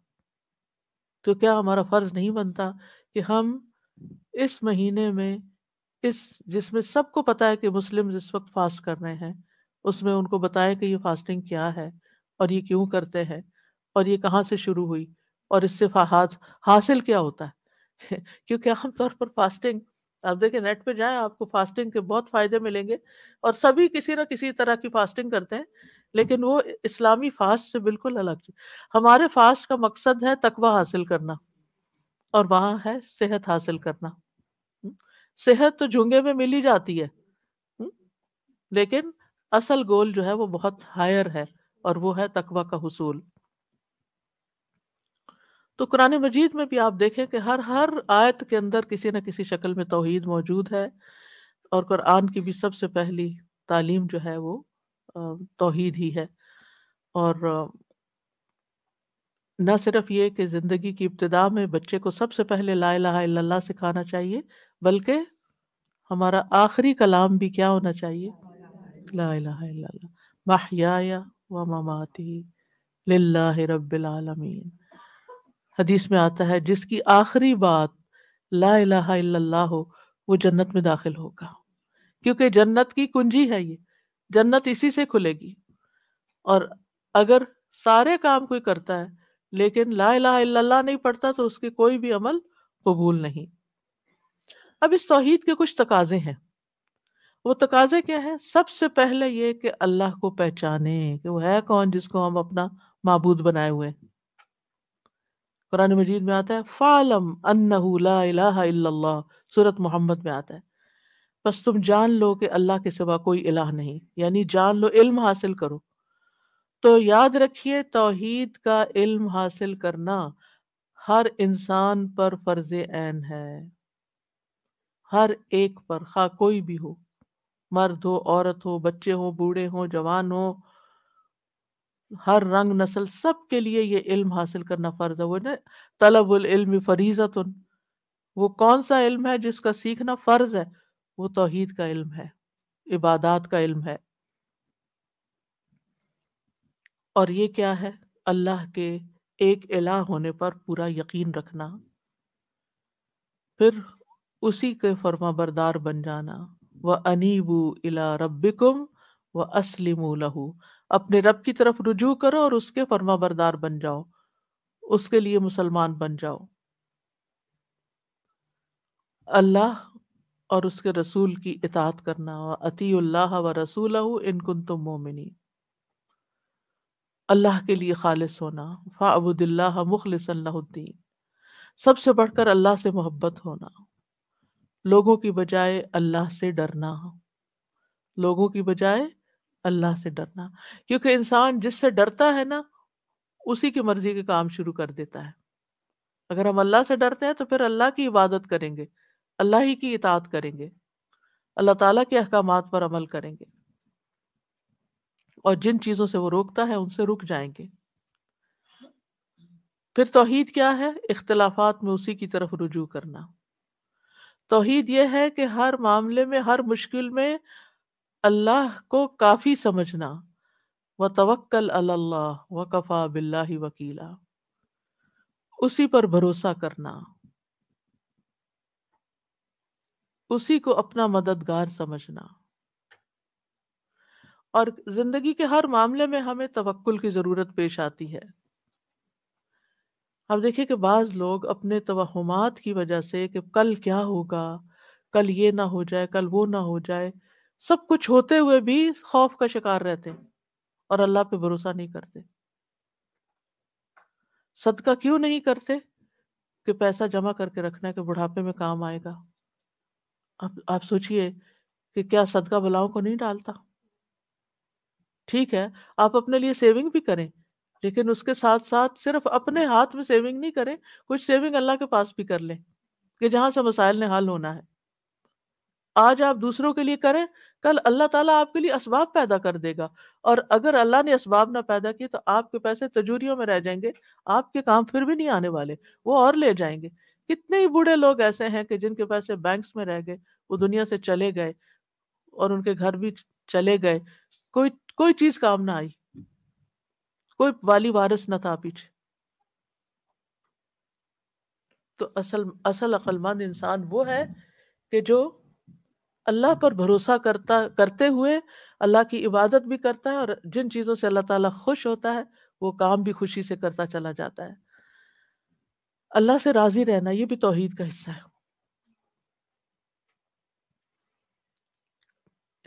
तो क्या हमारा फर्ज नहीं बनता कि हम इस महीने में इस जिसमें सबको पता है कि मुस्लिम इस वक्त फास्ट कर रहे हैं उसमें उनको बताएं कि ये फास्टिंग क्या है और ये क्यों करते हैं और ये कहाँ से शुरू हुई और इससे हासिल क्या होता है क्योंकि आमतौर पर फास्टिंग आप देखिए नेट पे जाएं आपको फास्टिंग के बहुत फायदे मिलेंगे और सभी किसी ना किसी तरह की फास्टिंग करते हैं लेकिन वो इस्लामी फास्ट से बिल्कुल अलग चीज हमारे फास्ट का मकसद है तकवा हासिल करना और वहां है सेहत हासिल करना हम्म, सेहत तो झुंगे में मिल ही जाती है हम्म, लेकिन असल गोल जो है वो बहुत हायर है और वो है तकवा का हसूल तो कुरान मजीद में भी आप देखें कि हर हर आयत के अंदर किसी न किसी शक्ल में तोहद मौजूद है और कुरान की भी सबसे पहली तालीम जो है वो तोहद ही है और न सिर्फ ये कि ज़िंदगी की इब्तदा में बच्चे को सबसे पहले ला ला सिखाना चाहिए बल्कि हमारा आखिरी कलाम भी क्या होना चाहिए लाला माहिया व ममाती लाला रबालमीन हदीस में आता है जिसकी आखिरी बात ला इलाहा हो वो जन्नत में दाखिल होगा क्योंकि जन्नत की कुंजी है ये जन्नत इसी से खुलेगी और अगर सारे काम कोई करता है लेकिन ला इलाहा नहीं पढ़ता तो उसके कोई भी अमल कबूल नहीं अब इस तोहहीद के कुछ तकाजे हैं वो तकाजे क्या हैं सबसे पहले ये कि अल्लाह को पहचाने कि वो है कौन जिसको हम अपना मबूद बनाए हुए हैं कुरान मजीद में आता है फ़ालम अन्ना सूरत मोहम्मद में आता है बस तुम जान लो कि अल्लाह के सिवा कोई इलाह नहीं यानी जान लो इल्म हासिल करो तो याद रखिए तोहीद का इल्म हासिल करना हर इंसान पर फर्ज ऐन है हर एक पर खा कोई भी हो मर्द हो औरत हो बच्चे हो बूढ़े हो जवान हो हर रंग नस्ल सब के लिए ये इल्म हासिल करना फ़र्ज है वो ना तलबुल इल्म फरीजत वो कौन सा इल्म है जिसका सीखना फ़र्ज है वो तोहहीद का इल्म है इबादत का इल्म है और ये क्या है अल्लाह के एक इलाह होने पर पूरा यकीन रखना फिर उसी के फर्मा बरदार बन जाना व अनीबू इला रब्बिकुम व असलिम लहू अपने रब की तरफ रुजू करो और उसके फर्मा बरदार बन जाओ उसके लिए मुसलमान बन जाओ अल्लाह और उसके रसूल की इतात करना अतील्लाह व रसूल इनकुन तुम मोमिनी अल्लाह के लिए खालिश होना फ़ाबुदिल्ला मुखलसल्लाद्दीन सबसे बढ़कर अल्लाह से मोहब्बत होना लोगों की बजाय अल्लाह से डरना लोगों की बजाय अल्लाह से डरना क्योंकि इंसान जिससे डरता है ना उसी की मर्जी के काम शुरू कर देता है अगर हम अल्लाह से डरते हैं तो फिर अल्लाह की इबादत करेंगे अल्लाह ही की इतात करेंगे अल्लाह ताला के अहकाम पर अमल करेंगे और जिन चीज़ों से वो रोकता है उनसे रुक जाएंगे फिर तोहीद क्या है इख्तलाफात में उसी की तरफ रुजू करना तोहीद यह है कि हर मामले में हर मुश्किल में अल्लाह को काफ़ी समझना व तवक्ल अल्लाह व कफ़ा बिल्ला वकीला उसी पर भरोसा करना उसी को अपना मददगार समझना और जिंदगी के हर मामले में हमें तवक्ल की जरूरत पेश आती है अब देखिए कि बाज लोग अपने तोहमात की वजह से कि कल क्या होगा कल ये ना हो जाए कल वो ना हो जाए सब कुछ होते हुए भी खौफ का शिकार रहते हैं और अल्लाह पे भरोसा नहीं करते सदका क्यों नहीं करते कि पैसा जमा करके रखना है कि बुढ़ापे में काम आएगा आप आप सोचिए कि क्या सदका बलाओं को नहीं डालता ठीक है आप अपने लिए सेविंग भी करें लेकिन उसके साथ साथ सिर्फ अपने हाथ में सेविंग नहीं करें कुछ सेविंग अल्लाह के पास भी कर लें कि जहां से मसाइल ने हल होना है आज आप दूसरों के लिए करें कल अल्लाह ताला आपके लिए इसबाब पैदा कर देगा और अगर अल्लाह ने इसबाब ना पैदा किए तो आपके पैसे तजूरियों में रह जाएंगे आपके काम फिर भी नहीं आने वाले वो और ले जाएंगे कितने ही बूढ़े लोग ऐसे हैं कि जिनके पैसे बैंक्स में रह गए वो दुनिया से चले गए और उनके घर भी चले गए कोई कोई चीज काम ना आई कोई वाली वारिस ना था पीछे तो असल असल अकलमंद इंसान वो है कि जो अल्लाह पर भरोसा करता करते हुए अल्लाह की इबादत भी करता है और जिन चीज़ों से अल्लाह ताला खुश होता है वो काम भी खुशी से करता चला जाता है अल्लाह से राजी रहना ये भी तोहहीद का हिस्सा है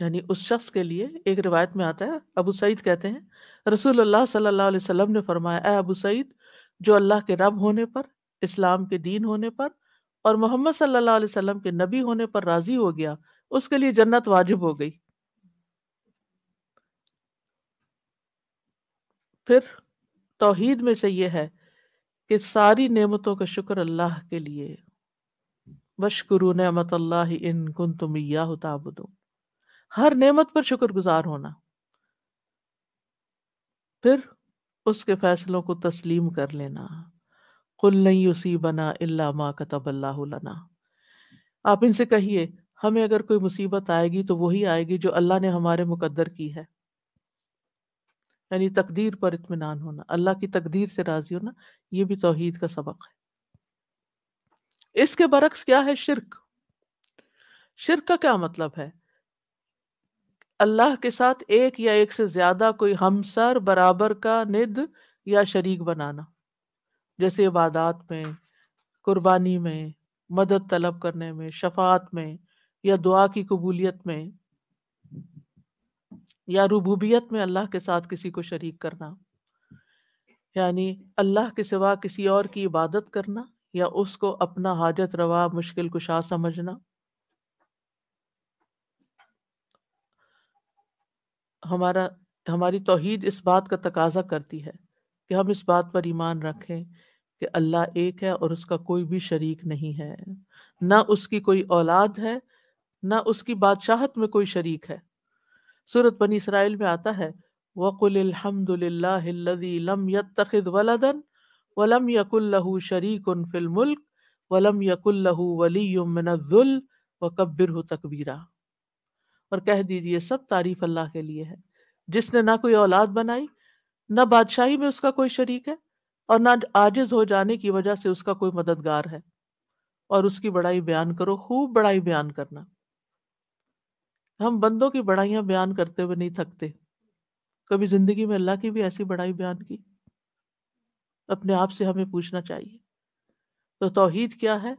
यानी उस शख्स के लिए एक रिवायत में आता है अबू सईद कहते हैं अल्लाह सल्लल्लाहु अलैहि वसल्लम ने फरमाया अबू सईद जो अल्लाह के रब होने पर इस्लाम के दीन होने पर और मोहम्मद सल्लल्लाहु अलैहि वसल्लम के नबी होने पर राजी हो गया उसके लिए जन्नत वाजिब हो गई फिर तोहीद में से यह है कि सारी नेमतों का शुक्र अल्लाह के लिए बशकुरु नमत अल्लाह इन गुन तुम ताबुदो हर नेमत पर शुक्रगुजार होना फिर उसके फैसलों को तस्लीम कर लेना कुल नहीं उसी बना इल्ला माँ कतबल्ला आप इनसे कहिए हमें अगर कोई मुसीबत आएगी तो वही आएगी जो अल्लाह ने हमारे मुकद्दर की है यानी तकदीर पर इतमान होना अल्लाह की तकदीर से राजी होना ये भी तोहहीद का सबक है इसके बरक्स क्या है शिरक शिरक का क्या मतलब है अल्लाह के साथ एक या एक से ज्यादा कोई हमसर बराबर का निद या शरीक बनाना जैसे इबादात में कुर्बानी में मदद तलब करने में शफात में या दुआ की कबूलियत में या रुबूबियत में अल्लाह के साथ किसी को शरीक करना यानी अल्लाह के सिवा किसी और की इबादत करना या उसको अपना हाजत रवा मुश्किल कुशा समझना हमारा हमारी तोहद इस बात का तकाजा करती है कि हम इस बात पर ईमान रखें कि अल्लाह एक है और उसका कोई भी शरीक नहीं है ना उसकी कोई औलाद है ना उसकी बादशाहत में कोई शरीक है सूरत बनी इसराइल में आता है और कह दीजिए सब तारीफ अल्लाह के लिए है जिसने ना कोई औलाद बनाई ना बादशाही में उसका कोई शरीक है और ना आजिज हो जाने की वजह से उसका कोई मददगार है और उसकी बड़ाई बयान करो खूब बड़ाई बयान करना हम बंदों की बड़ाइयां बयान करते हुए नहीं थकते कभी जिंदगी में अल्लाह की भी ऐसी बड़ाई बयान की अपने आप से हमें पूछना चाहिए तो तौहीद क्या है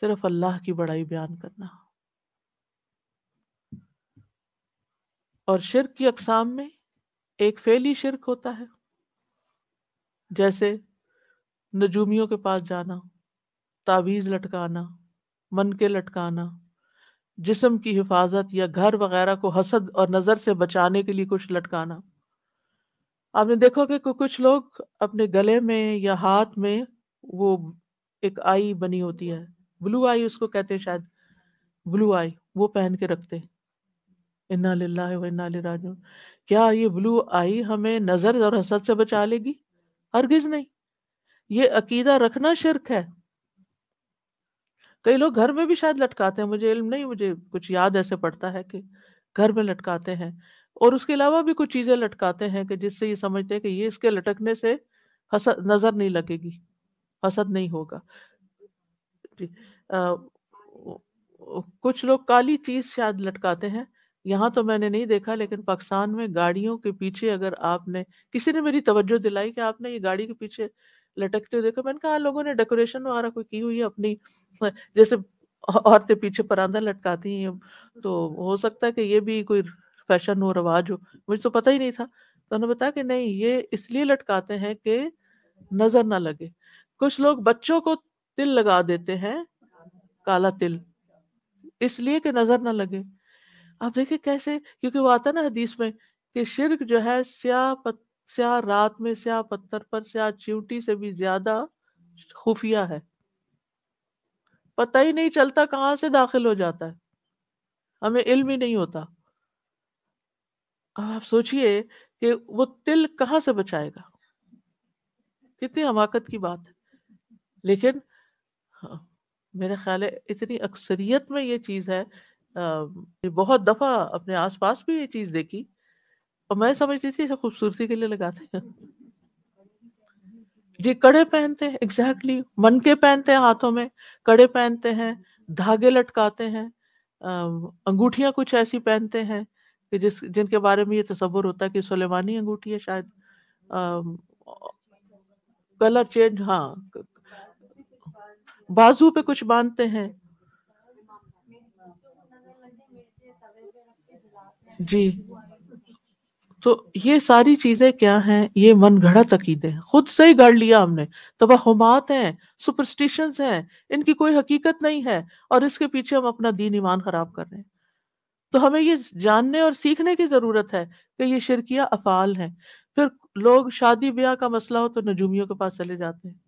सिर्फ अल्लाह की बड़ाई बयान करना और शिरक की अकसाम में एक फैली शिरक होता है जैसे नजूमियों के पास जाना तावीज़ लटकाना मन के लटकाना जिसम की हिफाजत या घर वगैरह को हसद और नज़र से बचाने के लिए कुछ लटकाना आपने देखो कि कुछ लोग अपने गले में या हाथ में वो एक आई बनी होती है ब्लू आई उसको कहते हैं शायद ब्लू आई वो पहन के रखते इन्ना इन्ना राजू क्या ये ब्लू आई हमें नज़र और हसद से बचा लेगी हरगिज नहीं ये अकीदा रखना शिरक है कई लोग घर में भी शायद लटकाते हैं मुझे इल्म नहीं मुझे कुछ याद ऐसे पड़ता है कि घर में लटकाते हैं और उसके अलावा भी कुछ चीजें लटकाते हैं कि जिससे ये समझते हैं कि ये इसके लटकने से हसद नजर नहीं लगेगी हसद नहीं होगा आ, कुछ लोग काली चीज शायद लटकाते हैं यहाँ तो मैंने नहीं देखा लेकिन पाकिस्तान में गाड़ियों के पीछे अगर आपने किसी ने मेरी तवज्जो दिलाई कि आपने ये गाड़ी के पीछे लटकते हुए देखा मैंने कहा हाँ, लोगों ने डेकोरेशन वगैरह कोई की हुई है अपनी जैसे औरतें पीछे परांदा लटकाती हैं तो हो सकता है कि ये भी कोई फैशन हो रवाज हो मुझे तो पता ही नहीं था तो उन्होंने बताया कि नहीं ये इसलिए लटकाते हैं कि नजर ना लगे कुछ लोग बच्चों को तिल लगा देते हैं काला तिल इसलिए कि नजर ना लगे आप देखिए कैसे क्योंकि वो आता ना हदीस में कि शिरक जो है स्या पत, स्याह रात में स्याह पत्थर पर स्याह चिवटी से भी ज्यादा खुफिया है पता ही नहीं चलता कहां से दाखिल हो जाता है हमें इल्म ही नहीं होता अब आप सोचिए कि वो तिल कहाँ से बचाएगा कितनी हमाकत की बात है लेकिन हाँ, मेरे ख्याल है इतनी अक्सरियत में ये चीज है आ, बहुत दफा अपने आसपास भी ये चीज देखी और मैं समझती थी खूबसूरती के लिए लगाते हैं जी कड़े पहनते हैं एग्जैक्टली exactly. मनके पहनते हैं हाथों में कड़े पहनते हैं धागे लटकाते हैं अंगूठियां कुछ ऐसी पहनते हैं कि जिस जिनके बारे में ये तस्वुर होता है कि सुलेमानी अंगूठी है शायद कलर चेंज हाँ बाजू पे कुछ बांधते हैं जी तो ये सारी चीजें क्या हैं ये मन घड़त अकीदे हैं खुद से ही गढ़ लिया हमने तोहमात हैं सुपरस्टिशंस हैं इनकी कोई हकीकत नहीं है और इसके पीछे हम अपना दीन ईमान खराब कर रहे हैं तो हमें ये जानने और सीखने की जरूरत है कि ये शिरकिया अफाल हैं फिर लोग शादी ब्याह का मसला हो तो नजूमियों के पास चले जाते हैं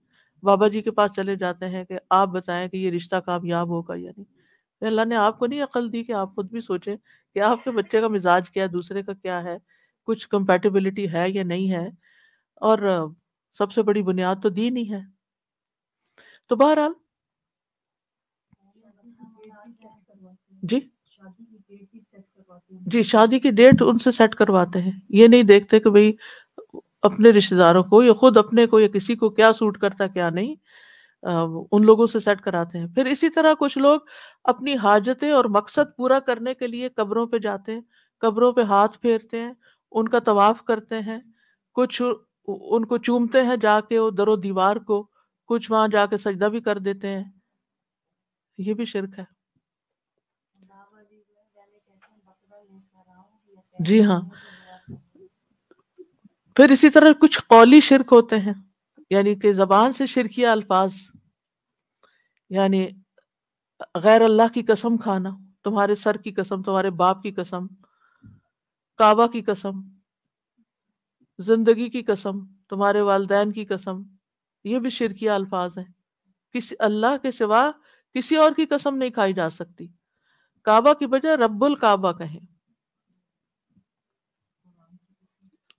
बाबा जी के पास चले जाते हैं कि आप बताएं कि ये रिश्ता कामयाब होगा या नहीं अल्लाह ने आपको नहीं अकल दी कि आप खुद भी सोचें कि आपके बच्चे का मिजाज क्या है दूसरे का क्या है कुछ कंपेटिबिलिटी है या नहीं है और सबसे बड़ी बुनियाद तो दीन ही है तो बहरहाल जी जी शादी की डेट उनसे सेट करवाते हैं ये नहीं देखते कि भाई अपने रिश्तेदारों को या खुद अपने को या किसी को क्या सूट करता क्या नहीं आ, उन लोगों से सेट कराते हैं फिर इसी तरह कुछ लोग अपनी हाजतें और मकसद पूरा करने के लिए कब्रों पे जाते हैं कब्रों पे हाथ फेरते हैं उनका तवाफ करते हैं कुछ उनको चूमते हैं जाके वो दरो दीवार को कुछ वहां जाके सजदा भी कर देते हैं ये भी शिरक है जी हाँ फिर इसी तरह कुछ कौली शिरक होते हैं यानी कि जबान से शिरकिया अल्फाज यानी गैर अल्लाह की कसम खाना तुम्हारे सर की कसम तुम्हारे बाप की कसम काबा की कसम जिंदगी की कसम तुम्हारे वालदेन की कसम ये भी शिरकिया अल्फाज हैं किसी अल्लाह के सिवा किसी और की कसम नहीं खाई जा सकती काबा की बजाय रब्बुल काबा कहें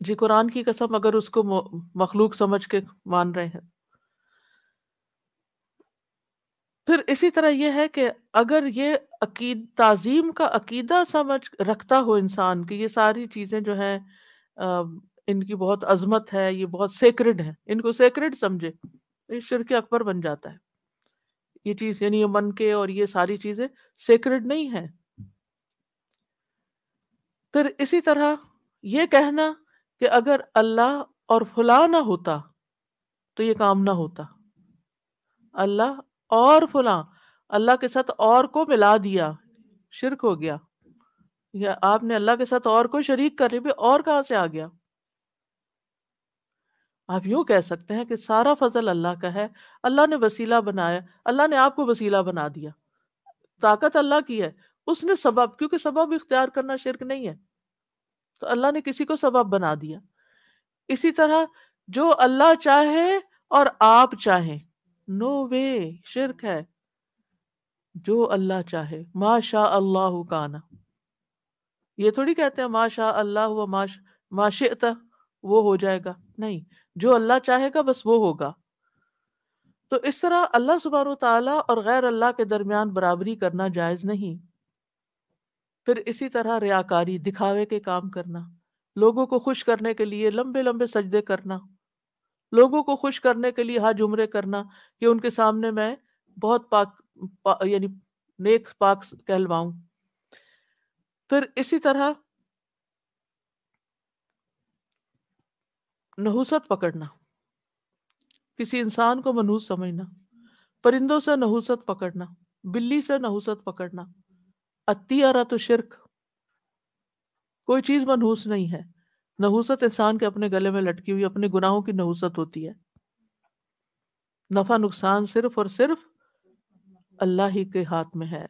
जी कुरान की कसम अगर उसको मखलूक समझ के मान रहे हैं फिर इसी तरह यह है कि अगर ये अकीद ताजीम का अकीदा समझ रखता हो इंसान कि ये सारी चीज़ें जो है इनकी बहुत अजमत है ये बहुत सेक्रेड है इनको सेक्रेड समझे ये के अकबर बन जाता है ये चीज़ यानी ये मन के और ये सारी चीज़ें सेक्रेड नहीं है फिर इसी तरह ये कहना कि अगर अल्लाह और फुला ना होता तो ये काम ना होता अल्लाह और फुला अल्लाह के साथ और को मिला दिया शिरक हो गया या आपने अल्लाह के साथ और को शरीक कर लिया और कहाँ से आ गया आप यूं कह सकते हैं कि सारा फजल अल्लाह का है अल्लाह ने वसीला बनाया अल्लाह ने आपको वसीला बना दिया ताकत अल्लाह की है उसने सबब क्योंकि सबब इख्तियार करना शिरक नहीं है तो अल्लाह ने किसी को सबब बना दिया इसी तरह जो अल्लाह चाहे और आप चाहें नो वे शिरक है जो अल्लाह चाहे माशा अल्लाह काना ये थोड़ी कहते हैं माशा अल्लाह व माश वो हो जाएगा नहीं जो अल्लाह चाहेगा बस वो होगा तो इस तरह अल्लाह सुबहान तला और गैर अल्लाह के दरमियान बराबरी करना जायज़ नहीं फिर इसी तरह रियाकारी दिखावे के काम करना लोगों को खुश करने के लिए लंबे लंबे सजदे करना लोगों को खुश करने के लिए हाज उम्रे करना कि उनके सामने मैं बहुत पाक पा, यानी नेक पाक कहलवाऊं फिर इसी तरह नहुसत पकड़ना किसी इंसान को मनहूस समझना परिंदों से नहुसत पकड़ना बिल्ली से नहुसत पकड़ना आरा तो शिरक कोई चीज मनहूस नहीं है नहुसत इंसान के अपने गले में लटकी हुई अपने गुनाहों की नहुसत होती है नफा नुकसान सिर्फ और सिर्फ अल्लाह ही के हाथ में है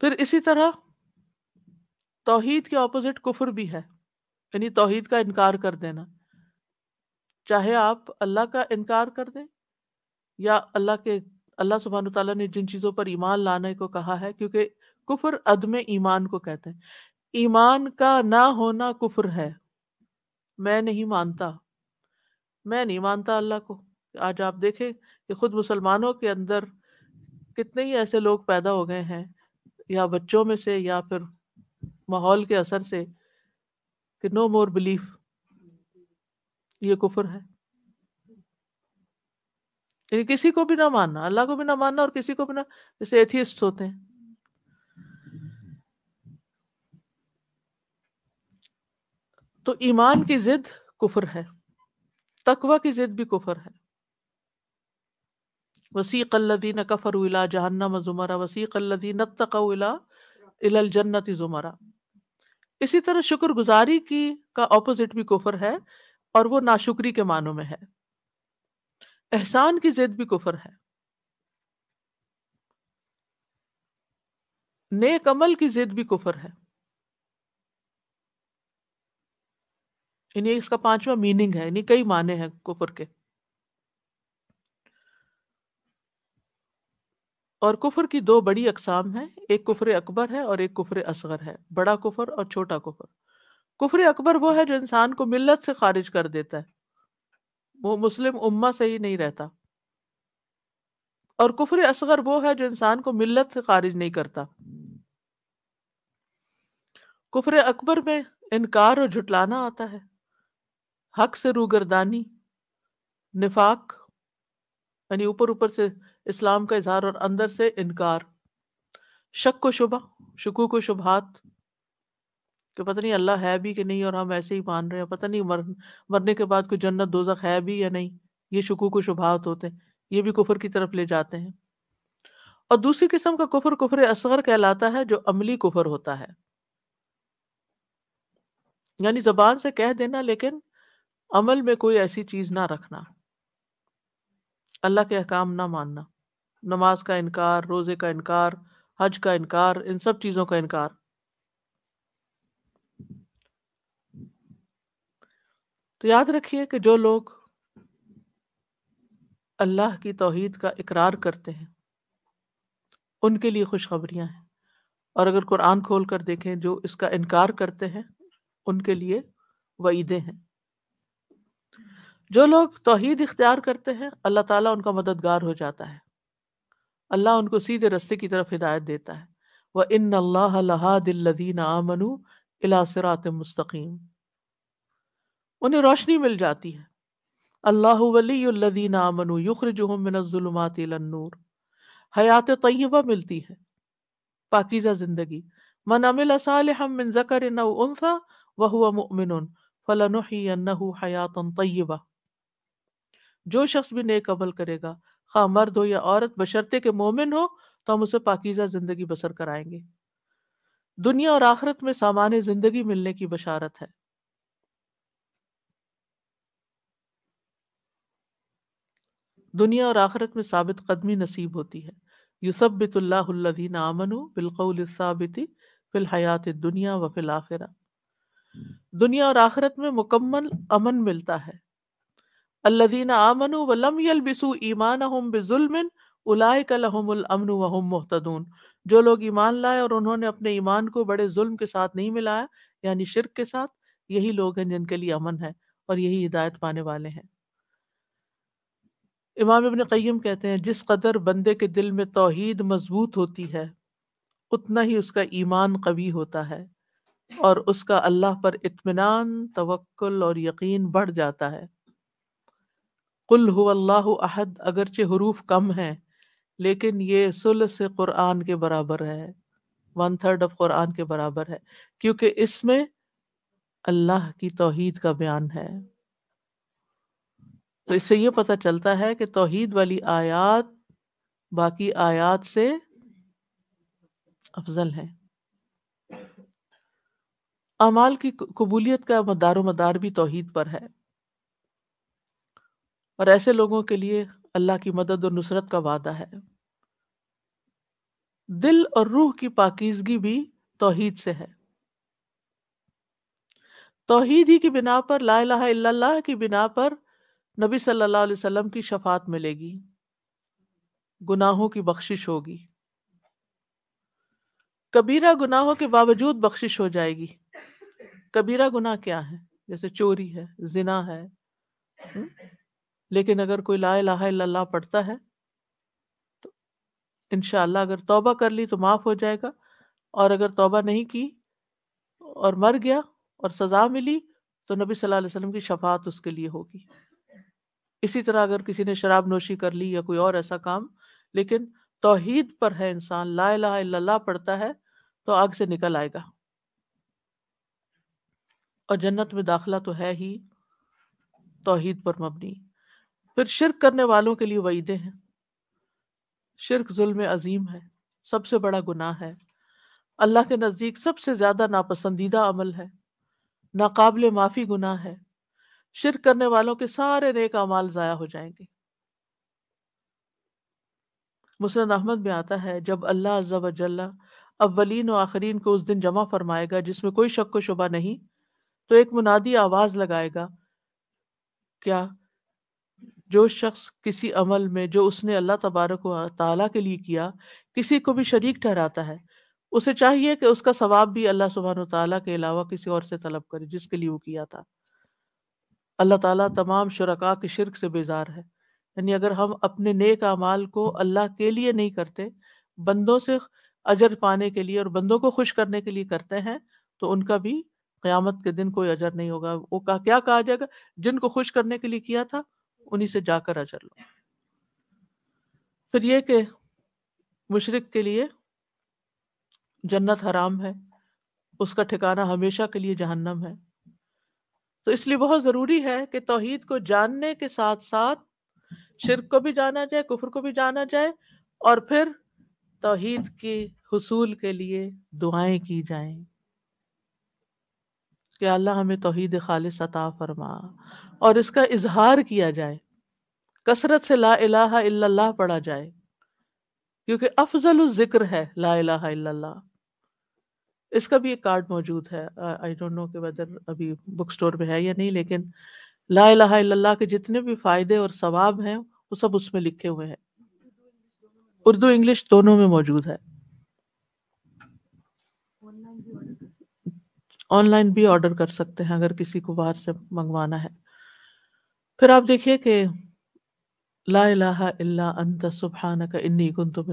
फिर इसी तरह तोहीद के ऑपोजिट कुफर भी है यानी तोहीद का इनकार कर देना चाहे आप अल्लाह का इनकार कर दें या अल्लाह के अल्लाह सुबहान तला ने जिन चीज़ों पर ईमान लाने को कहा है क्योंकि कुफर अदम ईमान को कहते हैं ईमान का ना होना कुफर है मैं नहीं मानता मैं नहीं मानता अल्लाह को आज आप देखें कि खुद मुसलमानों के अंदर कितने ही ऐसे लोग पैदा हो गए हैं या बच्चों में से या फिर माहौल के असर से कि नो मोर बिलीफ ये कुफर है किसी को भी ना मानना अल्लाह को भी ना मानना और किसी को भी ना जैसे एथियस्ट होते हैं तो ईमान की जिद कुफर है तकवा की जिद भी कुफर है वसीक अल्लदीन कफर उला जहन्नम जुमरा वसीक अल्लदीन तकला इलल जन्नति जुमरा इसी तरह शुक्रगुजारी की का ऑपोजिट भी कुफर है और वो नाशुक्री के मानों में है एहसान की जिद भी कुफर है नेक अमल की जिद भी कुफर है यानी इसका पांचवा मीनिंग है यानी कई माने हैं कुफर के और कुफर की दो बड़ी अकसाम हैं एक कुफर अकबर है और एक कुफर असगर है बड़ा कुफर और छोटा कुफर कुफर अकबर वो है जो इंसान को मिल्लत से खारिज कर देता है वो मुस्लिम उम्मा से ही नहीं रहता और कुफर असगर वो है जो इंसान को मिल्लत से खारिज नहीं करता कुफर अकबर में इनकार और झुटलाना आता है हक से रूगरदानी निफाक यानी ऊपर ऊपर से इस्लाम का इजहार और अंदर से इनकार शक को शुबा शकु को शुभात कि पता नहीं अल्लाह है भी कि नहीं और हम ऐसे ही मान रहे हैं पता नहीं मर मरने के बाद कोई जन्नत दोजक़ है भी या नहीं ये शकु को शुभात होते हैं ये भी कुफर की तरफ ले जाते हैं और दूसरी किस्म का कुफर कुफर असगर कहलाता है जो अमली कुफर होता है यानी जबान से कह देना लेकिन अमल में कोई ऐसी चीज ना रखना अल्लाह के अहकाम ना मानना नमाज का इनकार रोजे का इनकार हज का इनकार इन सब चीजों का इनकार तो याद रखिए कि जो लोग अल्लाह की तोहीद का इकरार करते हैं उनके लिए खुशखबरियां हैं और अगर कुरान खोल कर देखें जो इसका इनकार करते हैं उनके लिए वईदे हैं जो लोग तोहहीद इख्तियार करते हैं अल्लाह ताला उनका मददगार हो जाता है अल्लाह उनको सीधे रस्ते की तरफ हिदायत देता है वह इन दिल्लीन आमनु इलासरात मुस्तकीम उन्हें रोशनी मिल जाती है अल्लाह वलीदीन आमनु युखरजुमिनज़ुलमातनूर हयात तयबा मिलती है पाकिज़ा ज़िंदगी मन अमिल सालह मिन ज़कर वह मुमिन हयातन तयबा जो शख्स भी नेक अमल करेगा खा हाँ, मर्द हो या औरत बशर्ते के मोमिन हो तो हम उसे पाकिजा जिंदगी बसर कराएंगे दुनिया और आखरत में सामान्य जिंदगी मिलने की बशारत है दुनिया और आखरत में साबित कदमी नसीब होती है यूसबितुल्लादीन आमनु बिलकौलसाबिति फिल हयात दुनिया व फिल आखिरा दुनिया और आखरत में मुकम्मल अमन मिलता है अल्लदीन आमनु वलम यलबिसु जो लोग ईमान लाए और उन्होंने अपने ईमान को बड़े जुल्म के साथ नहीं मिलाया यानी शिरक के साथ यही लोग हैं जिनके लिए अमन है और यही हिदायत पाने वाले हैं इमाम इबन क़य्यम कहते हैं जिस कदर बंदे के दिल में तोहीद मजबूत होती है उतना ही उसका ईमान कवी होता है और उसका अल्लाह पर इत्मीनान तवक्ल और यकीन बढ़ जाता है कुल हुल्लाह अहद अगरचे हरूफ कम हैं लेकिन ये सुल से कुरान के बराबर है वन थर्ड ऑफ कुरान के बराबर है क्योंकि इसमें अल्लाह की तोहीद का बयान है तो इससे ये पता चलता है कि तोहीद वाली आयात बाकी आयात से अफजल है अमाल की कबूलियत का मदारो मदार भी तोहीद पर है और ऐसे लोगों के लिए अल्लाह की मदद और नुसरत का वादा है दिल और रूह की पाकिजगी भी तोहीद से है तोहीद ही की बिना पर ला की बिना पर नबी सल्लल्लाहु अलैहि वसल्लम की शफात मिलेगी गुनाहों की बख्शिश होगी कबीरा गुनाहों के बावजूद बख्शिश हो जाएगी कबीरा गुनाह क्या है जैसे चोरी है जिना है हुँ? हम्म? लेकिन अगर कोई ला इल्लल्लाह पढ़ता है तो इनशाला अगर तौबा कर ली तो माफ़ हो जाएगा और अगर तौबा नहीं की और मर गया और सज़ा मिली तो नबी सल्लल्लाहु अलैहि वसल्लम की शफात उसके लिए होगी इसी तरह अगर किसी ने शराब नोशी कर ली या कोई और ऐसा काम लेकिन तोहहीद पर है इंसान ला इल्लल्लाह पढ़ता है तो आग से निकल आएगा और जन्नत में दाखला तो है ही तोहीद पर मबनी फिर शिरक करने वालों के लिए वईदे हैं शिरक जुल्म अजीम है सबसे बड़ा गुनाह है अल्लाह के नज़दीक सबसे ज़्यादा नापसंदीदा अमल है नाकबल माफ़ी गुनाह है शिरक करने वालों के सारे नेक अमाल ज़ाया हो जाएंगे मुसरन अहमद में आता है जब अल्लाह अज्जा वजल्ला अव्वलीन और आखरीन को उस दिन जमा फरमाएगा जिसमें कोई शक व शुबा नहीं तो एक मुनादी आवाज़ लगाएगा क्या जो शख्स किसी अमल में जो उसने अल्लाह तबारक ताला के लिए किया किसी को भी शरीक ठहराता है उसे चाहिए कि उसका सवाब भी अल्लाह सुबहान ताला के अलावा किसी और से तलब करे जिसके लिए वो किया था अल्लाह ताला तमाम शुरा के शिरक से बेजार है यानी अगर हम अपने नेक अमाल को अल्लाह के लिए नहीं करते बंदों से अजर पाने के लिए और बंदों को खुश करने के लिए करते हैं तो उनका भी क़यामत के दिन कोई अजर नहीं होगा वो का क्या कहा जाएगा जिनको खुश करने के लिए किया था उन्हीं से जाकर अजर लो फिर ये कि मुशरक के लिए जन्नत हराम है उसका ठिकाना हमेशा के लिए जहन्नम है तो इसलिए बहुत ज़रूरी है कि तोहहीद को जानने के साथ साथ शिरक को भी जाना जाए कुफर को भी जाना जाए और फिर तोहहीद के हसूल के लिए दुआएं की जाएं कि अल्लाह हमें तोहद खालिस अता फरमा और इसका इजहार किया जाए कसरत से ला इलाहा इल्लल्लाह पढ़ा जाए क्योंकि अफजल जिक्र है ला इलाहा इल्लल्लाह इसका भी एक कार्ड मौजूद है आई डोंट नो कि वेदर अभी बुक स्टोर में है या नहीं लेकिन ला इलाहा इल्लल्लाह के जितने भी फायदे और सवाब हैं वो सब उसमें लिखे हुए हैं उर्दू इंग्लिश दोनों में मौजूद है ऑनलाइन भी ऑर्डर कर सकते हैं अगर किसी को बाहर से मंगवाना है फिर आप देखिए कि ला इलाहा इल्ला अंत सुबहानक इन्नी कुंतु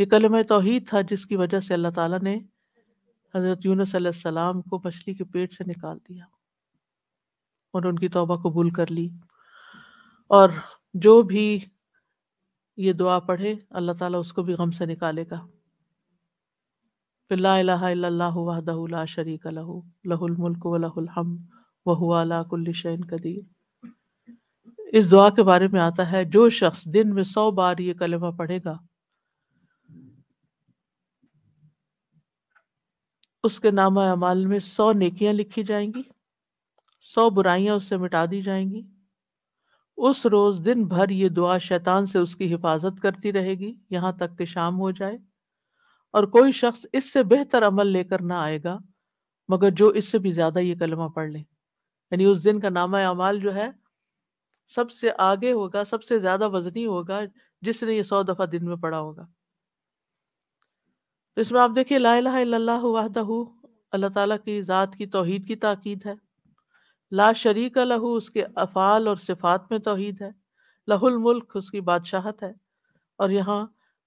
ये कलम तोहहीद था जिसकी वजह से अल्लाह ताला ने हज़रत यूनुस सलाम को मछली के पेट से निकाल दिया और उनकी तौबा कबूल कर ली और जो भी ये दुआ पढ़े अल्लाह ताला उसको भी गम से निकालेगा शरीक लहू लहुल मुल्क कदीर इस दुआ के बारे में आता है जो शख्स दिन में सौ बार ये कलमा पढ़ेगा उसके नामा अमाल में सौ नेकियां लिखी जाएंगी सौ बुराइयां उससे मिटा दी जाएंगी उस रोज दिन भर ये दुआ शैतान से उसकी हिफाजत करती रहेगी यहाँ तक कि शाम हो जाए और कोई शख्स इससे बेहतर अमल लेकर ना आएगा मगर जो इससे भी ज्यादा ये कलमा पढ़ ले यानी उस दिन का नामा अमाल जो है सबसे आगे होगा सबसे ज्यादा वजनी होगा जिसने ये सौ दफा दिन में पढ़ा होगा तो इसमें आप देखिए ला वाहदहू अल्लाह ताला की ज़ात की तोहद की ताक़ीद है ला शरीक लहू उसके अफ़ाल और सिफात में तोहद है लहुल मुल्क उसकी बादशाहत है और यहाँ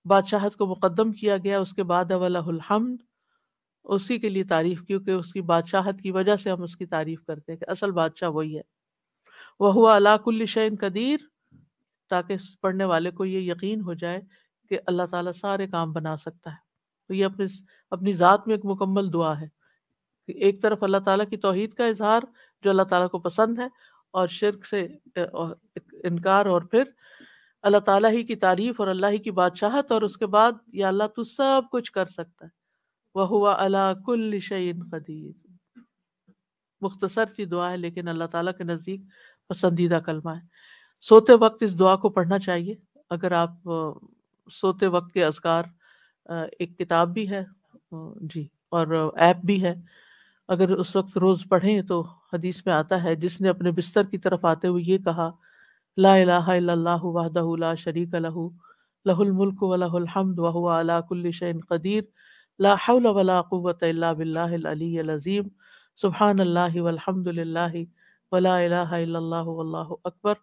बादशाहत को मुकदम किया गया उसके बाद अवलाहमद उसी के लिए तारीफ क्योंकि उसकी बादशाहत की वजह से हम उसकी तारीफ करते हैं कि असल बादशाह वही है वह हुआ अलाकुल्ल शैन कदीर ताकि पढ़ने वाले को ये यकीन हो जाए कि अल्लाह ताला सारे काम बना सकता है तो ये अपने अपनी ज़ात में एक मुकम्मल दुआ है कि एक तरफ अल्लाह ताला की तोहहीद का इजहार जो अल्लाह ताला को पसंद है और शिरक से इनकार और फिर अल्लाह ताला ही की तारीफ और अल्लाह ही की बादशाहत और उसके बाद या अल्लाह तू सब कुछ कर सकता है वह हुआ अला कुल शैन कदीर मुख्तसर सी दुआ है लेकिन अल्लाह ताला के नज़दीक पसंदीदा कलमा है सोते वक्त इस दुआ को पढ़ना चाहिए अगर आप सोते वक्त के असकार एक किताब भी है जी और ऐप भी है अगर उस वक्त रोज़ पढ़ें तो हदीस में आता है जिसने अपने बिस्तर की तरफ आते हुए ये कहा ला शरीक लहू लहुल मुल्क वलहुल हमद वहु अला कुल्ल शैन कदीर ला हौल वला कुव्वत इल्ला बिल्लाहिल अलील अज़ीम सुबहान अल्लाह वल्हम्दुलिल्लाह वला इलाहा इल्लल्लाहु वल्लाहु अकबर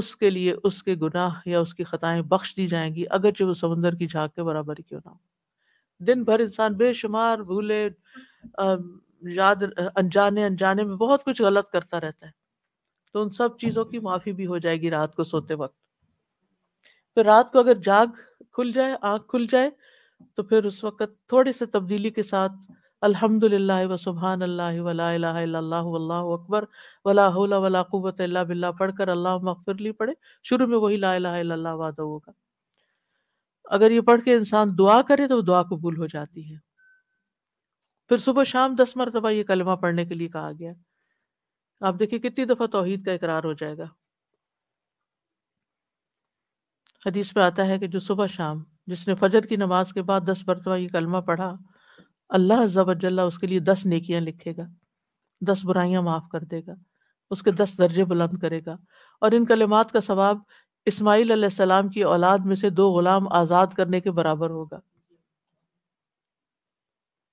उसके लिए उसके गुनाह या उसकी खताएं बख्श दी जाएंगी अगरचे वो समंदर की झाग के बराबर क्यों ना दिन भर इंसान बेशुमार भूले याद अनजाने अनजाने में बहुत कुछ गलत करता रहता है तो उन सब हाँ चीजों की माफी भी हो जाएगी रात को सोते वक्त फिर तो रात को अगर जाग खुल जाए आंख खुल जाए तो फिर उस वक्त थोड़ी सी तब्दीली के साथ अल्हम्दुलिल्लाह व सुबहान अल्लाह अकबर वला हौला वला इल्ला बिल्ला पढ़कर अल्लाह मगफिरली पढ़े शुरू में वही ला इलाहा इल्लल्लाह वादा होगा अगर ये पढ़ के इंसान दुआ करे तो दुआ कबूल हो जाती है फिर सुबह शाम दस मरतबा ये कलमा पढ़ने के लिए कहा गया आप देखिए कितनी दफा तोहहीद का इकरार हो जाएगा हदीस में आता है कि जो सुबह शाम जिसने फजर की नमाज के बाद दस मरतबा ये कलमा पढ़ा अल्लाह जबरजल्ला उसके लिए दस नेकियां लिखेगा दस बुराइयां माफ कर देगा उसके दस दर्जे बुलंद करेगा और इन कलिमात का सवाब इस्माईल सलाम की औलाद में से दो गुलाम आज़ाद करने के बराबर होगा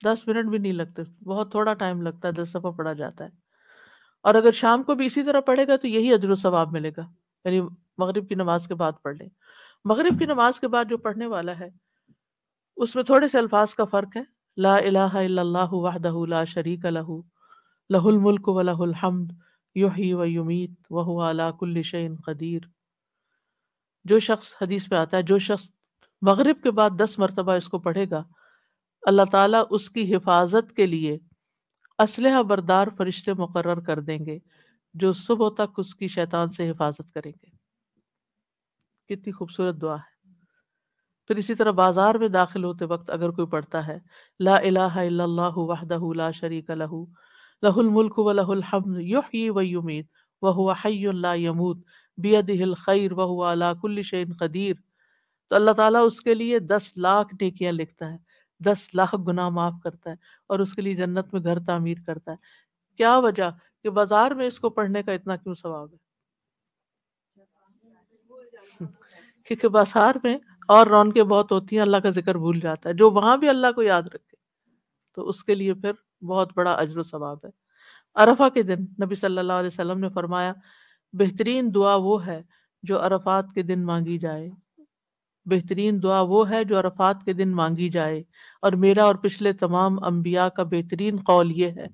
दस मिनट भी नहीं लगते बहुत थोड़ा टाइम लगता है दस दफ़ा पढ़ा जाता है और अगर शाम को भी इसी तरह पढ़ेगा तो यही अजर सवाब मिलेगा यानी मगरिब की नमाज के बाद पढ़ लें मगरिब की नमाज के बाद जो पढ़ने वाला है उसमें थोड़े से अल्फाज का फ़र्क है ला अला ला शरीक लहू लहुल मुल्क व लहुल हमद युही व युमीत वह अलाकुल्लिशन कदीर जो शख्स हदीस में आता है जो शख्स मगरिब के बाद दस मरतबा इसको पढ़ेगा अल्लाह ताला उसकी हिफाजत के लिए असलह बरदार फरिश्ते मुकर कर देंगे जो सुबह तक उसकी शैतान से हिफाजत करेंगे कितनी खूबसूरत दुआ है फिर इसी तरह बाजार में दाखिल होते वक्त अगर कोई पढ़ता है ला अलाहू ला शरीक लहू लहुल मुल्क व लहुल हमद युहयी व युमीत व खैर वह अला कुल्ल शदीर कदीर तो अल्लाह ताला उसके लिए दस लाख नेकियां लिखता है दस लाख गुना माफ करता है और उसके लिए जन्नत में घर तामीर करता है क्या वजह कि बाजार में इसको पढ़ने का इतना क्यों सवाब है क्योंकि बाजार में और रौनकें बहुत होती हैं अल्लाह का जिक्र भूल जाता है जो वहां भी अल्लाह को याद रखे तो उसके लिए फिर बहुत बड़ा अजर सवाब है अरफा के दिन नबी सल्लल्लाहु अलैहि वसल्लम ने फरमाया बेहतरीन दुआ वो है जो अरफात के दिन मांगी जाए बेहतरीन दुआ वो है जो अरफात के दिन मांगी जाए और मेरा और पिछले तमाम अम्बिया का बेहतरीन कौल ये है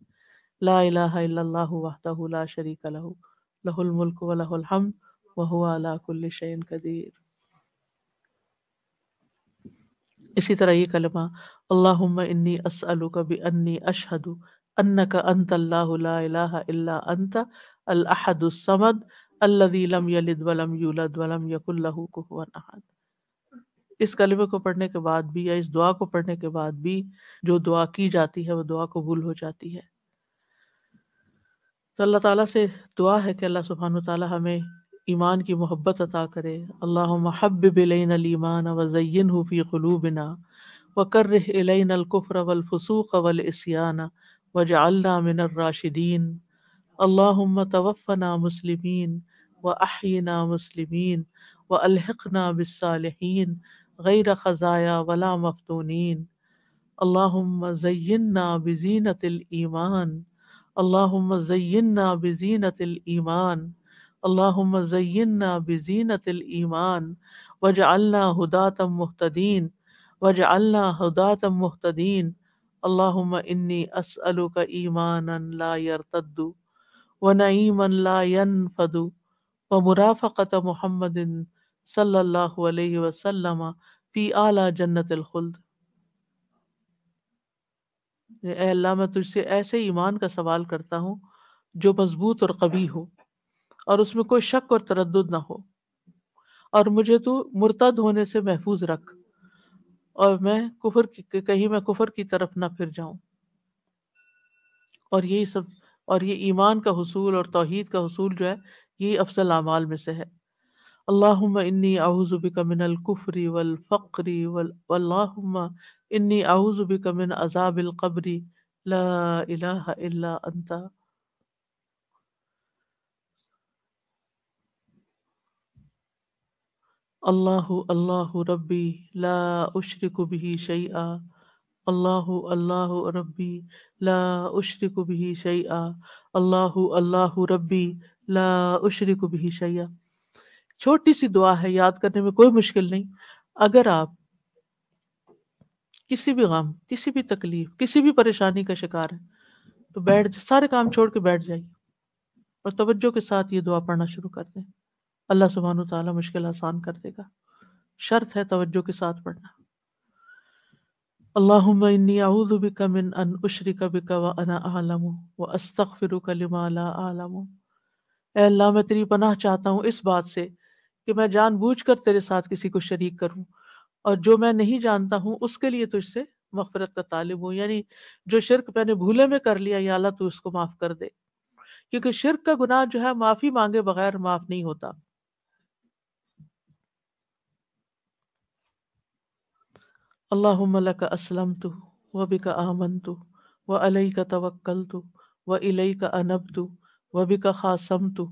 ला ला शरीक लहू लहुल मुल्क व लहुल हम इसी तरह ये कलमा अल्लाहुम्मा इन्नी अन्नी अशहदु अन्नका अंत अल्लाह इस कलमे को पढ़ने के बाद भी या इस दुआ को पढ़ने के बाद भी जो दुआ की जाती है वो दुआ कबूल हो जाती है तो अल्लाह ताला से दुआ है कि अल्लाह सुबहान ताला हमें ईमान की मोहब्बत अता करे अल्लाह महब बिलईमान वज़ैन हफ़ी क़लूबिना वकर एलिन अलकुफ़र वलफसूक वलसियाना वजालना मिनर राशिदीन अल्लाम तवफ़ना मुसलिमीन व अहिना मुसलिमीन व अलहना बिसालहीन غير خزايا ولا مفتونين اللهم زينا بزينة الإيمان اللهم زينا بزينة الإيمان اللهم زينا بزينة الإيمان واجعلنا هداة مهتدين واجعلنا هداة مهتدين اللهم إني أسألك إيمانا لا يرتد ونعيما لا ينفد ومرافقة محمد सल्लल्लाहु अलैहि वसल्लम फी आला जन्नत खुल्द अल्लाह मैं तुझसे ऐसे ईमान का सवाल करता हूँ जो मजबूत और कभी हो और उसमें कोई शक और तरद ना हो और मुझे तू मुर्तद होने से महफूज रख और मैं कुफर की कहीं मैं कुफर की तरफ ना फिर जाऊं और यही सब और ये ईमान का हसूल और तोहहीद का हसूल जो है यही अफसल अमाल में से है اللهم إني أعوذ بك من الكفر والفقر وال... واللهم إني أعوذ بك من عذاب القبر لا إله إلا أنت الله الله ربي لا أشرك به شيئا الله الله ربي لا أشرك به شيئا الله الله ربي لا أشرك به شيئا छोटी सी दुआ है याद करने में कोई मुश्किल नहीं अगर आप किसी भी गम किसी भी तकलीफ किसी भी परेशानी का शिकार है तो बैठ सारे काम छोड़ के बैठ जाइए और तवज्जो के साथ ये दुआ पढ़ना शुरू कर दें अल्लाह सुबहान ताला मुश्किल आसान कर देगा शर्त है तवज्जो के साथ पढ़ना اللهم اني اعوذ بك من ان اشرك بك وانا اعلم واستغفرك لما لا اعلم اے اللہ میں अल्लाह پناہ तेरी पनाह चाहता بات इस बात से कि मैं जानबूझकर तेरे साथ किसी को शरीक करूं और जो मैं नहीं जानता हूं उसके लिए तुझसे तो मफफरत का तालिब हूं यानी जो शिरक मैंने भूले में कर लिया या अल्लाह तू उसको माफ कर दे क्योंकि शिरक का गुनाह जो है माफी मांगे बगैर माफ नहीं होता अल्लाह असलम तू व का आमन तू व अलई का तवक्ल तो व इलई का अनब तू वबी का खासम तू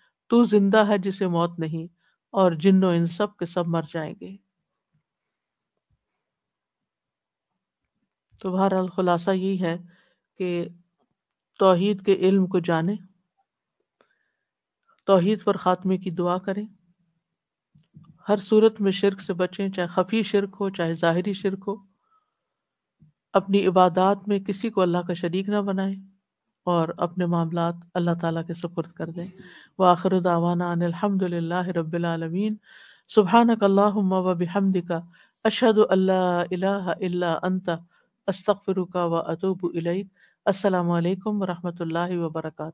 तू जिंदा है जिसे मौत नहीं और जिन्नो इन सब के सब मर जाएंगे तो बहरहाल खुलासा यही है कि तोहीद के इल्म को जाने तोहीद पर ख़ात्मे की दुआ करें हर सूरत में शिरक से बचें चाहे खफी शिरक हो चाहे ज़ाहरी शिरक हो अपनी इबादत में किसी को अल्लाह का शरीक ना बनाएं और अपने मामला अल्लाह ताला के सुपुर्द कर दें व आखिर दावाना अनिलहमदिल्ला रबालमीन सुबहानकल्लाम वबिहमदिका अशहद अल्ला अंत अस्तफ़िरुका व अतूब इलैक असलकम वरहमल वर्का